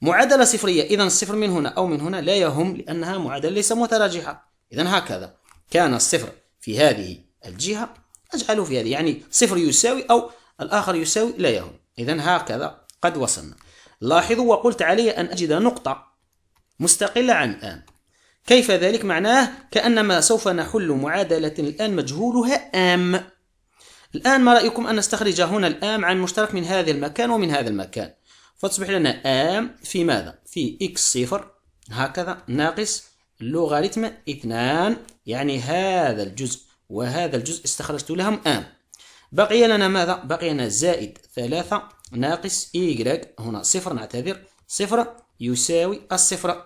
معادلة صفرية إذا الصفر من هنا أو من هنا لا يهم لأنها معادلة ليس متراجحة إذا هكذا كان الصفر في هذه الجهة أجعله في هذه يعني صفر يساوي أو الآخر يساوي لا يهم إذا هكذا قد وصلنا لاحظوا وقلت علي أن أجد نقطة مستقلة عن الآن كيف ذلك معناه كأنما سوف نحل معادلة الآن مجهولها آم الآن ما رأيكم أن نستخرج هنا الآم عن مشترك من هذا المكان ومن هذا المكان فتصبح لنا آم في ماذا؟ في إكس صفر هكذا ناقص لوغاريتم اثنان يعني هذا الجزء وهذا الجزء استخرجت لهم آم بقي لنا ماذا؟ بقي لنا زائد ثلاثة ناقص إي هنا صفر نعتذر صفر يساوي الصفر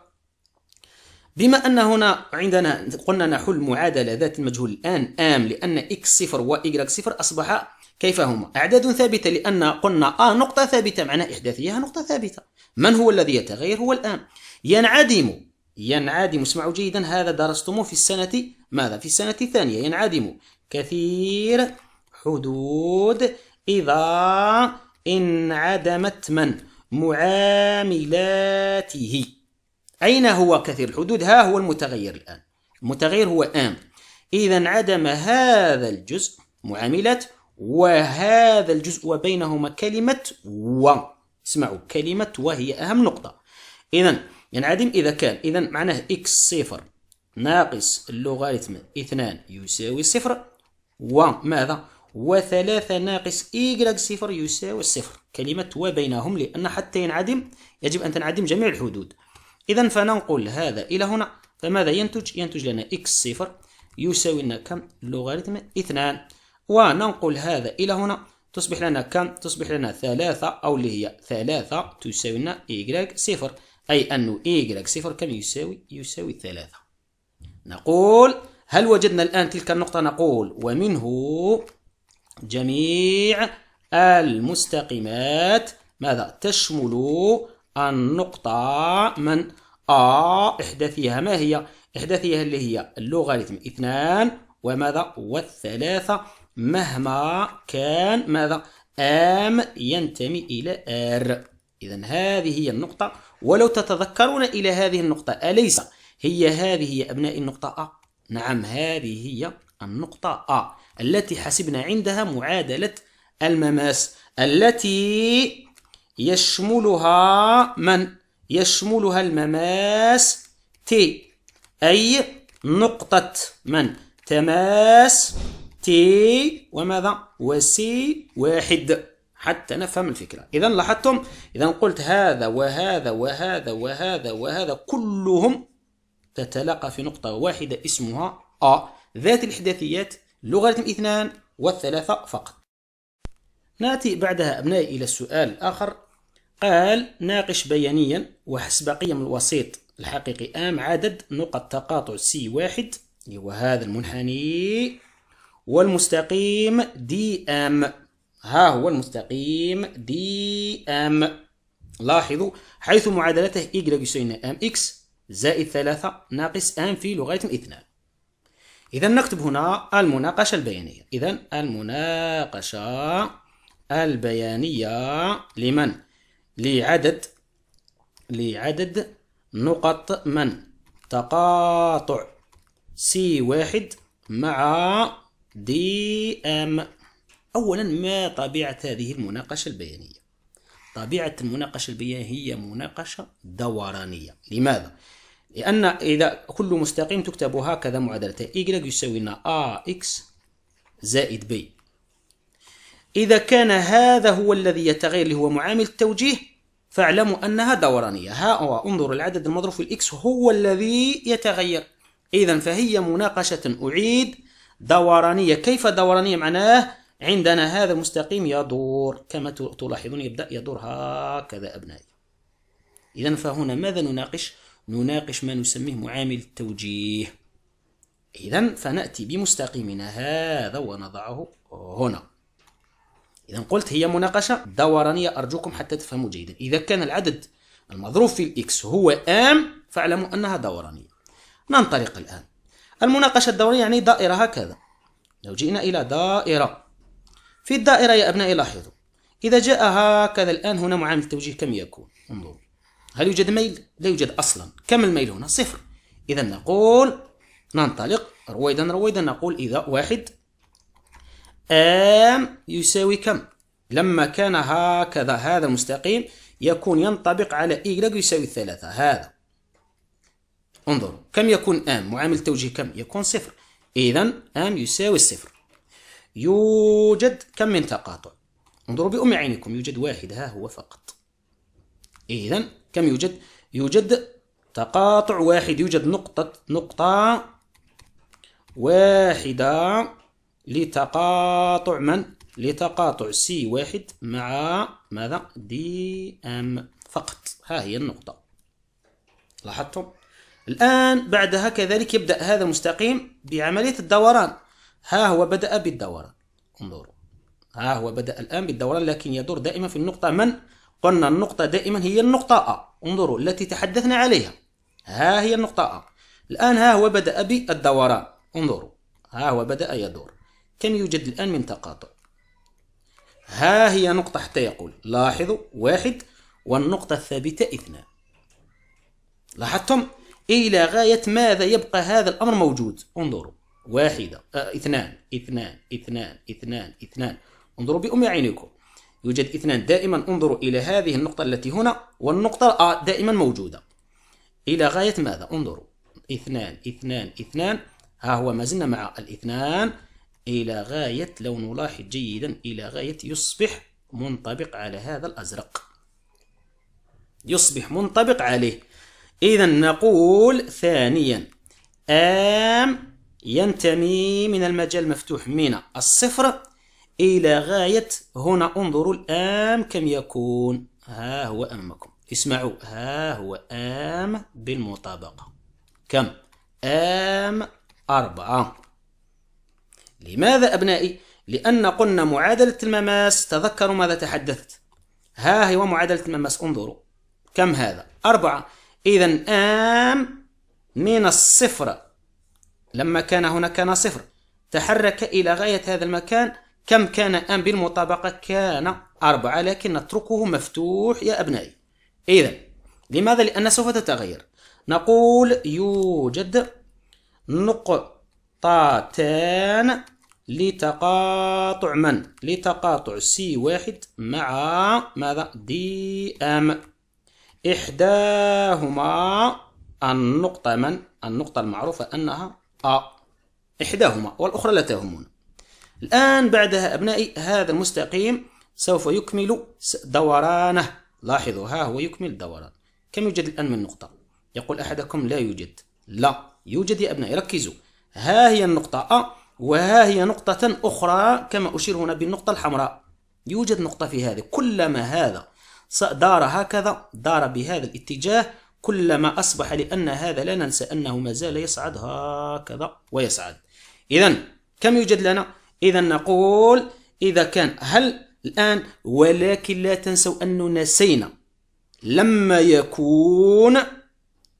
بما أن هنا عندنا قلنا نحل معادلة ذات المجهول الآن آم لأن إكس صفر و صفر أصبح كيف هما أعداد ثابتة لأن قلنا آ نقطة ثابتة معنى إحداثية نقطة ثابتة من هو الذي يتغير هو الآن ينعدم ينعدم اسمعوا جيدا هذا درستموه في السنة ماذا في السنة الثانية ينعدم كثير حدود إذا انعدمت من معاملاته أين هو كثير الحدود ها هو المتغير الآن المتغير هو آن إذا انعدم هذا الجزء معاملة وهذا الجزء وبينهما كلمة و اسمعوا كلمة وهي أهم نقطة إذا ينعدم إذا كان إذا معناه إكس صفر ناقص اللوغاريتم اثنان يساوي صفر وماذا وثلاثة ناقص إيكغاك صفر يساوي الصفر كلمة وبينهم لأن حتى ينعدم يجب أن تنعدم جميع الحدود إذا فننقل هذا إلى هنا فماذا ينتج؟ ينتج لنا إكس صفر يساوي لنا كم؟ لوغاريتم اثنان وننقل هذا إلى هنا تصبح لنا كم؟ تصبح لنا ثلاثة أو اللي هي ثلاثة تساوي لنا إيكغاك صفر أي أن إيكغاك صفر كم يساوي؟ يساوي ثلاثة نقول هل وجدنا الآن تلك النقطة؟ نقول ومنه جميع المستقيمات ماذا تشمل النقطة من آ إحداثيها ما هي؟ إحداثيها اللي هي اللوغاريتم اثنان وماذا؟ والثلاثة مهما كان ماذا؟ آم ينتمي إلى آر إذا هذه هي النقطة ولو تتذكرون إلى هذه النقطة أليس هي هذه يا أبناء النقطة أ؟ نعم هذه هي النقطة أ التي حسبنا عندها معادلة المماس التي يشملها من؟ يشملها المماس T أي نقطة من؟ تماس T وماذا؟ وسي واحد حتى نفهم الفكرة إذا لاحظتم إذا قلت هذا وهذا وهذا وهذا وهذا كلهم تتلاقى في نقطة واحدة اسمها A ذات الإحداثيات لوغاريتم اثنان والثلاثة فقط نأتي بعدها أبنائي إلى السؤال الآخر قال ناقش بيانيا وحسب قيم الوسيط الحقيقي أم عدد نقط تقاطع سي واحد اللي هو هذا المنحني والمستقيم دي أم ها هو المستقيم دي أم لاحظوا حيث معادلته y يساوي أم إكس زائد ثلاثة ناقص أم في لوغاريتم اثنان إذا نكتب هنا المناقشة البيانية إذا المناقشة البيانية لمن؟ لعدد لعدد نقط من تقاطع سي واحد مع دي ام أولا ما طبيعة هذه المناقشة البيانية؟ طبيعة المناقشة البيانية هي مناقشة دورانية لماذا؟ لأن إذا كل مستقيم تكتب هكذا معادلته إيه y يساوي لنا ax زائد b إذا كان هذا هو الذي يتغير اللي هو معامل التوجيه فاعلموا أنها دورانية ها هو انظر العدد المضروب في الإكس هو الذي يتغير إذا فهي مناقشة أعيد دورانية كيف دورانية معناه عندنا هذا مستقيم يدور كما تلاحظون يبدأ يدور هكذا أبنائي إذا فهنا ماذا نناقش؟ نناقش ما نسميه معامل التوجيه إذا فنأتي بمستقيمنا هذا ونضعه هنا إذا قلت هي مناقشة دورانية أرجوكم حتى تفهموا جيدا إذا كان العدد المضروب في الإكس هو آم فاعلموا أنها دورانية ننطلق الآن المناقشة الدورية يعني دائرة هكذا لو جئنا إلى دائرة في الدائرة يا أبنائي لاحظوا إذا جاء هكذا الآن هنا معامل التوجيه كم يكون انظروا هل يوجد ميل؟ لا يوجد أصلا كم الميل هنا؟ صفر إذا نقول ننطلق رويدا رويدا نقول إذا واحد آم يساوي كم؟ لما كان هكذا هذا المستقيم يكون ينطبق على إيجراج يساوي ثلاثة هذا انظروا كم يكون آم معامل توجيه كم؟ يكون صفر إذا آم يساوي الصفر يوجد كم من تقاطع؟ انظروا بأم عينكم يوجد واحد ها هو فقط إذا كم يوجد يوجد تقاطع واحد يوجد نقطة نقطة واحدة لتقاطع من لتقاطع سي واحد مع ماذا دي ام فقط ها هي النقطة لاحظتم الآن بعدها كذلك يبدأ هذا المستقيم بعملية الدوران ها هو بدأ بالدوران انظروا ها هو بدأ الآن بالدوران لكن يدور دائما في النقطة من قلنا النقطة دائما هي النقطة أ انظروا التي تحدثنا عليها ها هي النقطة أ الآن ها هو بدأ بالدوران انظروا ها هو بدأ يدور كم يوجد الآن من تقاطع ها هي نقطة حتى يقول لاحظوا واحد والنقطة الثابتة اثنان لاحظتم إلى غاية ماذا يبقى هذا الأمر موجود انظروا واحدة آه اثنان اثنان اثنان اثنان اثنان انظروا بأم عينكم يوجد اثنان دائما انظروا إلى هذه النقطة التي هنا والنقطة آه، دائما موجودة إلى غاية ماذا انظروا اثنان اثنان اثنان ها هو ما زلنا مع الاثنان إلى غاية لو نلاحظ جيدا إلى غاية يصبح منطبق على هذا الأزرق يصبح منطبق عليه إذا نقول ثانيا آم ينتمي من المجال المفتوح من الصفر إلى غاية هنا انظروا الآم كم يكون ها هو أمامكم اسمعوا ها هو آم بالمطابقة كم آم أربعة لماذا أبنائي لأن قلنا معادلة المماس تذكروا ماذا تحدثت ها هو معادلة المماس انظروا كم هذا أربعة إذا آم من الصفر لما كان هنا كان صفر تحرك إلى غاية هذا المكان كم كان ان بالمطابقة كان أربعة لكن نتركه مفتوح يا أبنائي إذا لماذا؟ لأن سوف تتغير نقول يوجد نقطتان لتقاطع من؟ لتقاطع سي واحد مع ماذا؟ دي أم إحداهما النقطة من؟ النقطة المعروفة أنها أ إحداهما والأخرى لا تهمنا الآن بعدها أبنائي هذا المستقيم سوف يكمل دورانه لاحظوا ها هو يكمل دوران كم يوجد الآن من نقطة يقول أحدكم لا يوجد لا يوجد يا أبنائي ركزوا ها هي النقطة أ وها هي نقطة أخرى كما أشير هنا بالنقطة الحمراء يوجد نقطة في هذه كلما هذا دار هكذا دار بهذا الاتجاه كلما أصبح لأن هذا لا ننسى أنه ما زال يصعد هكذا ويصعد إذا كم يوجد لنا إذا نقول إذا كان هل الآن ولكن لا تنسوا أن نسينا لما يكون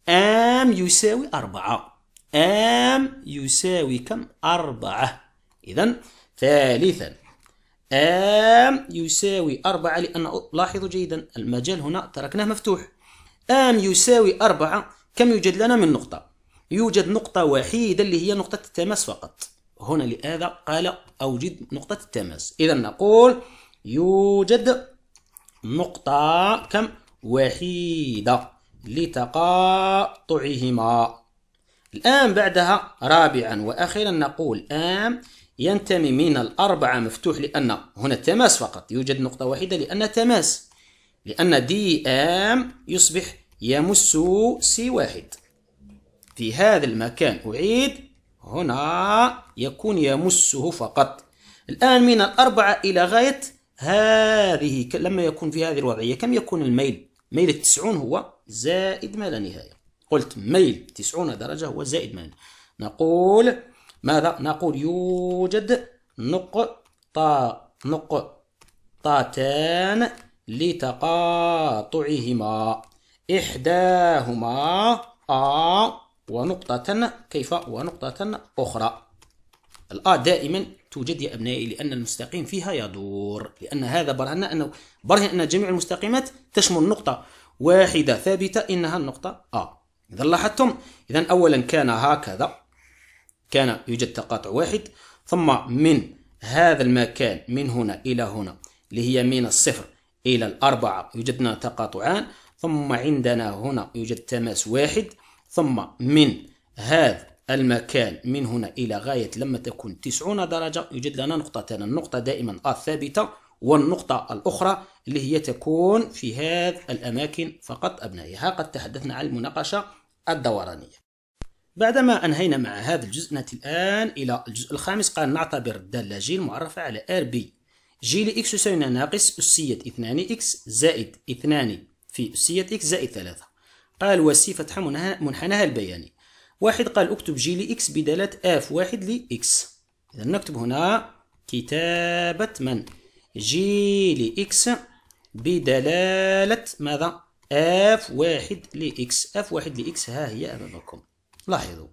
آم يساوي أربعة آم يساوي كم أربعة إذا ثالثا آم يساوي أربعة لأن لاحظوا جيدا المجال هنا تركناه مفتوح آم يساوي أربعة كم يوجد لنا من نقطة؟ يوجد نقطة وحيدة اللي هي نقطة التماس فقط هنا لهذا قال أوجد نقطة التماس إذا نقول يوجد نقطة كم وحيدة لتقاطعهما الآن بعدها رابعا وأخيرا نقول آم ينتمي من الأربعة مفتوح لأن هنا التماس فقط يوجد نقطة واحدة لأن تماس لأن دي آم يصبح يمس سي واحد في هذا المكان أعيد هنا يكون يمسه فقط الآن من الأربعة إلى غاية هذه لما يكون في هذه الوضعية كم يكون الميل ميل التسعون هو زائد ما لا نهاية قلت ميل تسعون درجة هو زائد ما لا نقول ماذا نقول يوجد نقطة نقطتان لتقاطعهما إحداهما أ ونقطة كيف ونقطة أخرى الآ دائما توجد يا أبنائي لأن المستقيم فيها يدور لأن هذا برهن أنه برهن أن جميع المستقيمات تشمل نقطة واحدة ثابتة إنها النقطة أ إذا لاحظتم إذا أولا كان هكذا كان يوجد تقاطع واحد ثم من هذا المكان من هنا إلى هنا اللي هي من الصفر إلى الأربعة يوجدنا تقاطعان ثم عندنا هنا يوجد تماس واحد ثم من هذا المكان من هنا إلى غاية لما تكون 90 درجة يوجد لنا نقطتان النقطة دائما الثابتة والنقطة الأخرى اللي هي تكون في هذه الأماكن فقط أبنائي ها قد تحدثنا عن المناقشة الدورانية بعدما أنهينا مع هذا الجزء نأتي الآن إلى الجزء الخامس قال نعتبر الدالة جي المعرفة على ار بي جي لإكس يساوي ناقص أسية 2 إكس زائد 2 في أسية إكس زائد 3 قال وسي فتحة منحناها البياني واحد قال اكتب جي لإكس بدالة اف واحد لإكس إذا نكتب هنا كتابة من جي لإكس بدلالة ماذا اف واحد لإكس اف واحد لإكس ها هي أمامكم لاحظوا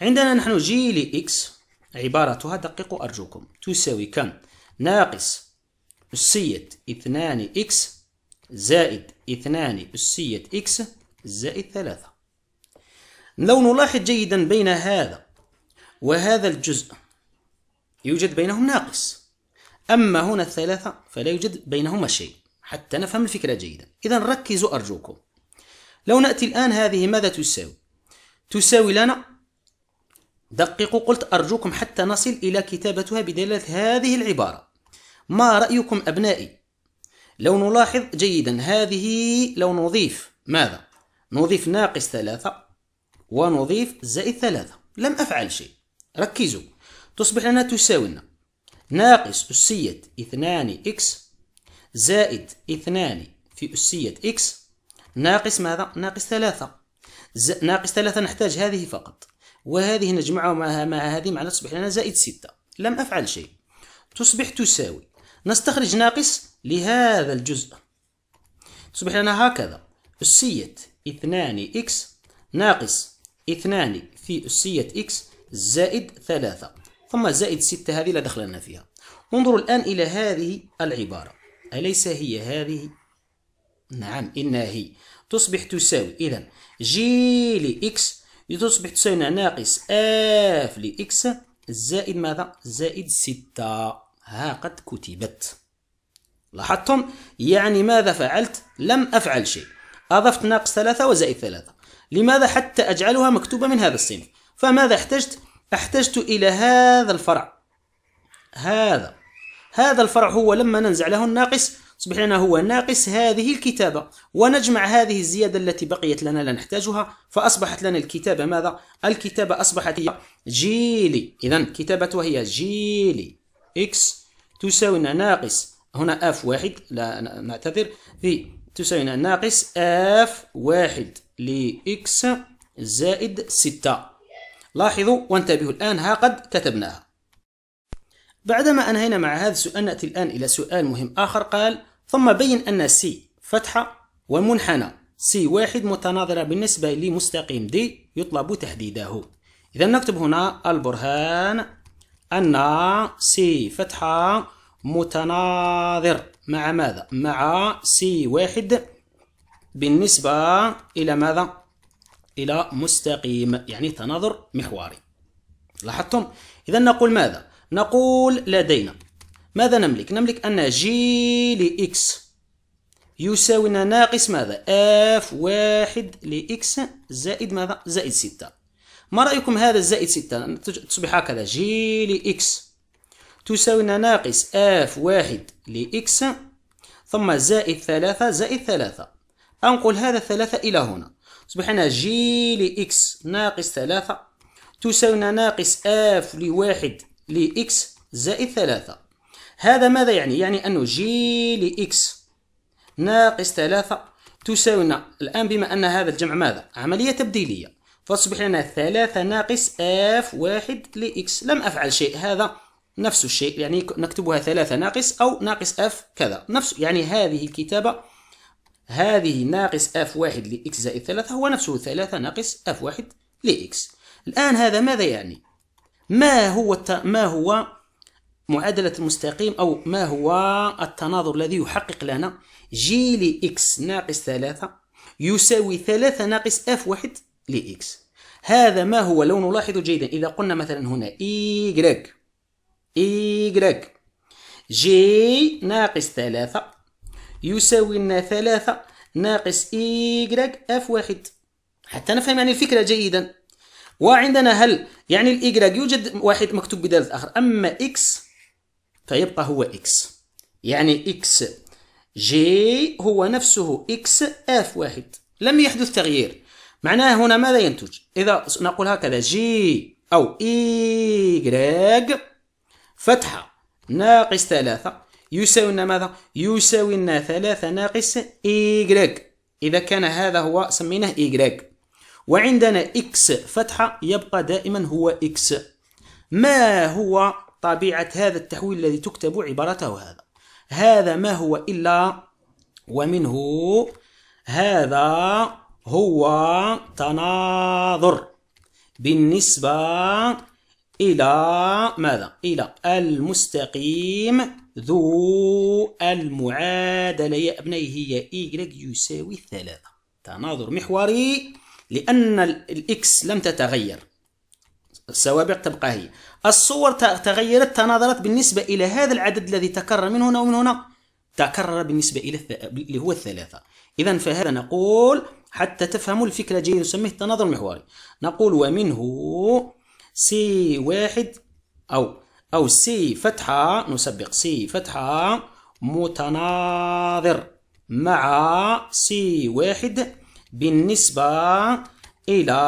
عندنا نحن جي لإكس عبارتها دققوا أرجوكم تساوي كم ناقص أسية اثنان إكس زائد اثنان أسية إكس زائد ثلاثة لو نلاحظ جيدا بين هذا وهذا الجزء يوجد بينهم ناقص أما هنا الثلاثة فلا يوجد بينهما شيء حتى نفهم الفكرة جيدا إذا ركزوا أرجوكم لو نأتي الآن هذه ماذا تساوي تساوي لنا دققوا قلت أرجوكم حتى نصل إلى كتابتها بدلالة هذه العبارة ما رأيكم أبنائي لو نلاحظ جيدا هذه لو نضيف ماذا نضيف ناقص ثلاثة ونضيف زائد ثلاثة لم أفعل شيء ركزوا تصبح لنا تساوي لنا ناقص أسية اثنان إكس زائد اثنان في أسية إكس ناقص ماذا؟ ناقص ثلاثة ز... ناقص ثلاثة نحتاج هذه فقط وهذه نجمعها معها مع هذه معناها تصبح لنا زائد ستة لم أفعل شيء تصبح تساوي نستخرج ناقص لهذا الجزء تصبح لنا هكذا أسية اثنان إكس ناقص اثنان في أسية إكس زائد ثلاثة ثم زائد ستة هذه لا دخل لنا فيها انظروا الآن إلى هذه العبارة أليس هي هذه؟ نعم إنها هي تصبح تساوي إذا جي لإكس تصبح تساوي ناقص آف لإكس زائد ماذا؟ زائد ستة ها قد كتبت لاحظتم؟ يعني ماذا فعلت؟ لم أفعل شيء أضفت ناقص ثلاثة وزائد ثلاثة لماذا حتى أجعلها مكتوبة من هذا الصنف فماذا احتجت؟ احتجت إلى هذا الفرع هذا هذا الفرع هو لما ننزع له الناقص أصبح لنا هو ناقص هذه الكتابة ونجمع هذه الزيادة التي بقيت لنا لا نحتاجها فأصبحت لنا الكتابة ماذا؟ الكتابة أصبحت هي جيلي إذا كتابتها هي جيلي إكس تساوي ناقص هنا اف واحد لا نعتذر في تساوي ناقص اف واحد لإكس زائد ستة لاحظوا وانتبهوا الآن ها قد كتبناها بعدما أنهينا مع هذا السؤال نأتي الآن إلى سؤال مهم آخر قال ثم بين أن سي فتحة ومنحنى سي واحد متناظرة بالنسبة لمستقيم دي يطلب تحديده إذا نكتب هنا البرهان أن سي فتحة متناظر مع ماذا؟ مع سي واحد بالنسبة إلى ماذا؟ إلى مستقيم يعني تناظر محوري لاحظتم؟ إذا نقول ماذا؟ نقول لدينا ماذا نملك؟ نملك أن جي لإكس يساوي ناقص ماذا؟ اف واحد لإكس زائد ماذا؟ زائد ستة ما رأيكم هذا الزائد ستة تصبح هكذا جي لإكس تساوينا ناقص اف واحد لإكس ثم زائد ثلاثة زائد ثلاثة أنقل هذا الثلاثة إلى هنا أصبحنا جي لإكس ناقص ثلاثة تساوينا ناقص اف لواحد لإكس زائد ثلاثة هذا ماذا يعني؟ يعني أنه جي لإكس ناقص ثلاثة تساوينا الآن بما أن هذا الجمع ماذا؟ عملية تبديلية فأصبح لنا ثلاثة ناقص اف واحد لإكس لم أفعل شيء هذا نفس الشيء يعني نكتبها ثلاثة ناقص أو ناقص اف كذا نفس يعني هذه الكتابة هذه ناقص اف واحد لإكس زائد ثلاثة هو نفسه ثلاثة ناقص اف واحد لإكس الآن هذا ماذا يعني؟ ما هو الت... ما هو معادلة المستقيم أو ما هو التناظر الذي يحقق لنا جي لإكس ناقص ثلاثة يساوي ثلاثة ناقص اف واحد لإكس هذا ما هو لو نلاحظ جيدا إذا قلنا مثلا هنا إيجريك إي جي ناقص ثلاثة يساوي لنا ثلاثة ناقص إي أف واحد حتى نفهم يعني الفكرة جيدا وعندنا هل يعني الإي يوجد واحد مكتوب بدالة آخر أما إكس فيبقى هو إكس يعني إكس جي هو نفسه إكس أف واحد لم يحدث تغيير معناه هنا ماذا ينتج إذا نقول هكذا جي أو إيكغ فتحة ناقص ثلاثة يساوي ماذا؟ يساوي لنا ثلاثة ناقص إيكغيك إذا كان هذا هو سميناه إيكغيك وعندنا إكس فتحة يبقى دائما هو إكس ما هو طبيعة هذا التحويل الذي تكتب عبارته هذا هذا ما هو إلا ومنه هذا هو تناظر بالنسبة إلى ماذا؟ إلى المستقيم ذو المعادلة يا أبنائي هي y يساوي ثلاثة تناظر محوري لأن الإكس لم تتغير السوابق تبقى هي الصور تغيرت تناظرت بالنسبة إلى هذا العدد الذي تكرر من هنا ومن هنا تكرر بالنسبة إلى الث... اللي هو الثلاثة إذا فهذا نقول حتى تفهموا الفكرة جيدا نسميه التناظر المحوري نقول ومنه سي واحد أو أو سي فتحة نسبق سي فتحة متناظر مع سي واحد بالنسبة إلى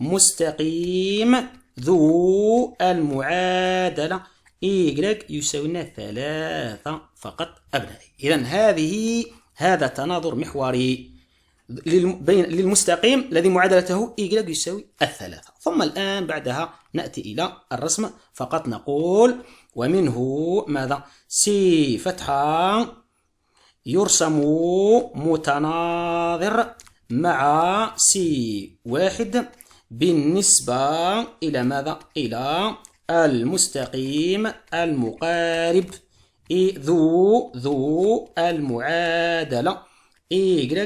مستقيم ذو المعادلة y يساوينا ثلاثة فقط أبنائي إذا هذه هذا تناظر محوري للمستقيم الذي معادلته y يساوي الثلاثة ثم الآن بعدها نأتي إلى الرسم فقط نقول ومنه ماذا سي فتحة يرسم متناظر مع سي واحد بالنسبة إلى ماذا إلى المستقيم المقارب ذو ذو المعادلة y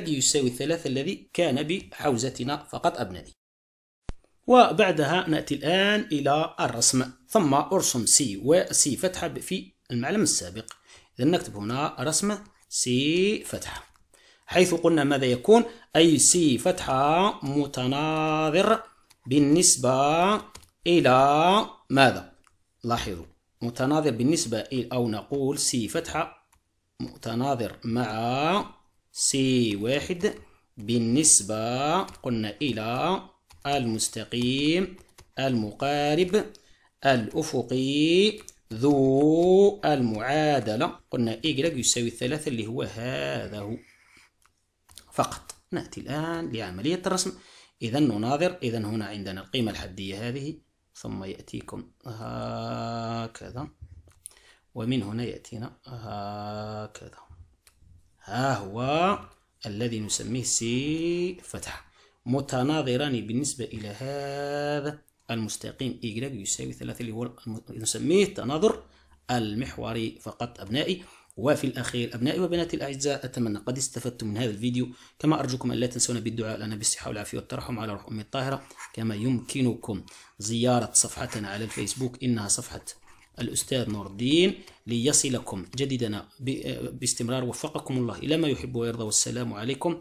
يساوي الثلاثة الذي كان بحوزتنا فقط أبنائي وبعدها نأتي الآن إلى الرسم ثم أرسم سي سي فتحة في المعلم السابق إذا نكتب هنا رسم سي فتحة حيث قلنا ماذا يكون أي سي فتحة متناظر بالنسبة إلى ماذا لاحظوا متناظر بالنسبة إلى أو نقول سي فتحة متناظر مع سي واحد بالنسبة قلنا إلى المستقيم المقارب الأفقي ذو المعادلة قلنا إيجلاج يساوي الثلاثة اللي هو هذا هو فقط نأتي الآن لعملية الرسم إذا نناظر إذا هنا عندنا القيمة الحدية هذه ثم يأتيكم هكذا ومن هنا يأتينا هكذا ها هو الذي نسميه سي فتح متناظران بالنسبة إلى هذا المستقيم y يساوي ثلاثة اللي هو نسميه التناظر المحوري فقط أبنائي وفي الأخير أبنائي وبناتي الأعزاء أتمنى قد استفدتم من هذا الفيديو كما أرجوكم أن لا تنسونا بالدعاء لنا بالصحة والعافية والترحم على روح أمي الطاهرة كما يمكنكم زيارة صفحتنا على الفيسبوك إنها صفحة الأستاذ نور الدين ليصلكم جديدنا آه، باستمرار وفقكم الله إلى ما يحب ويرضى والسلام عليكم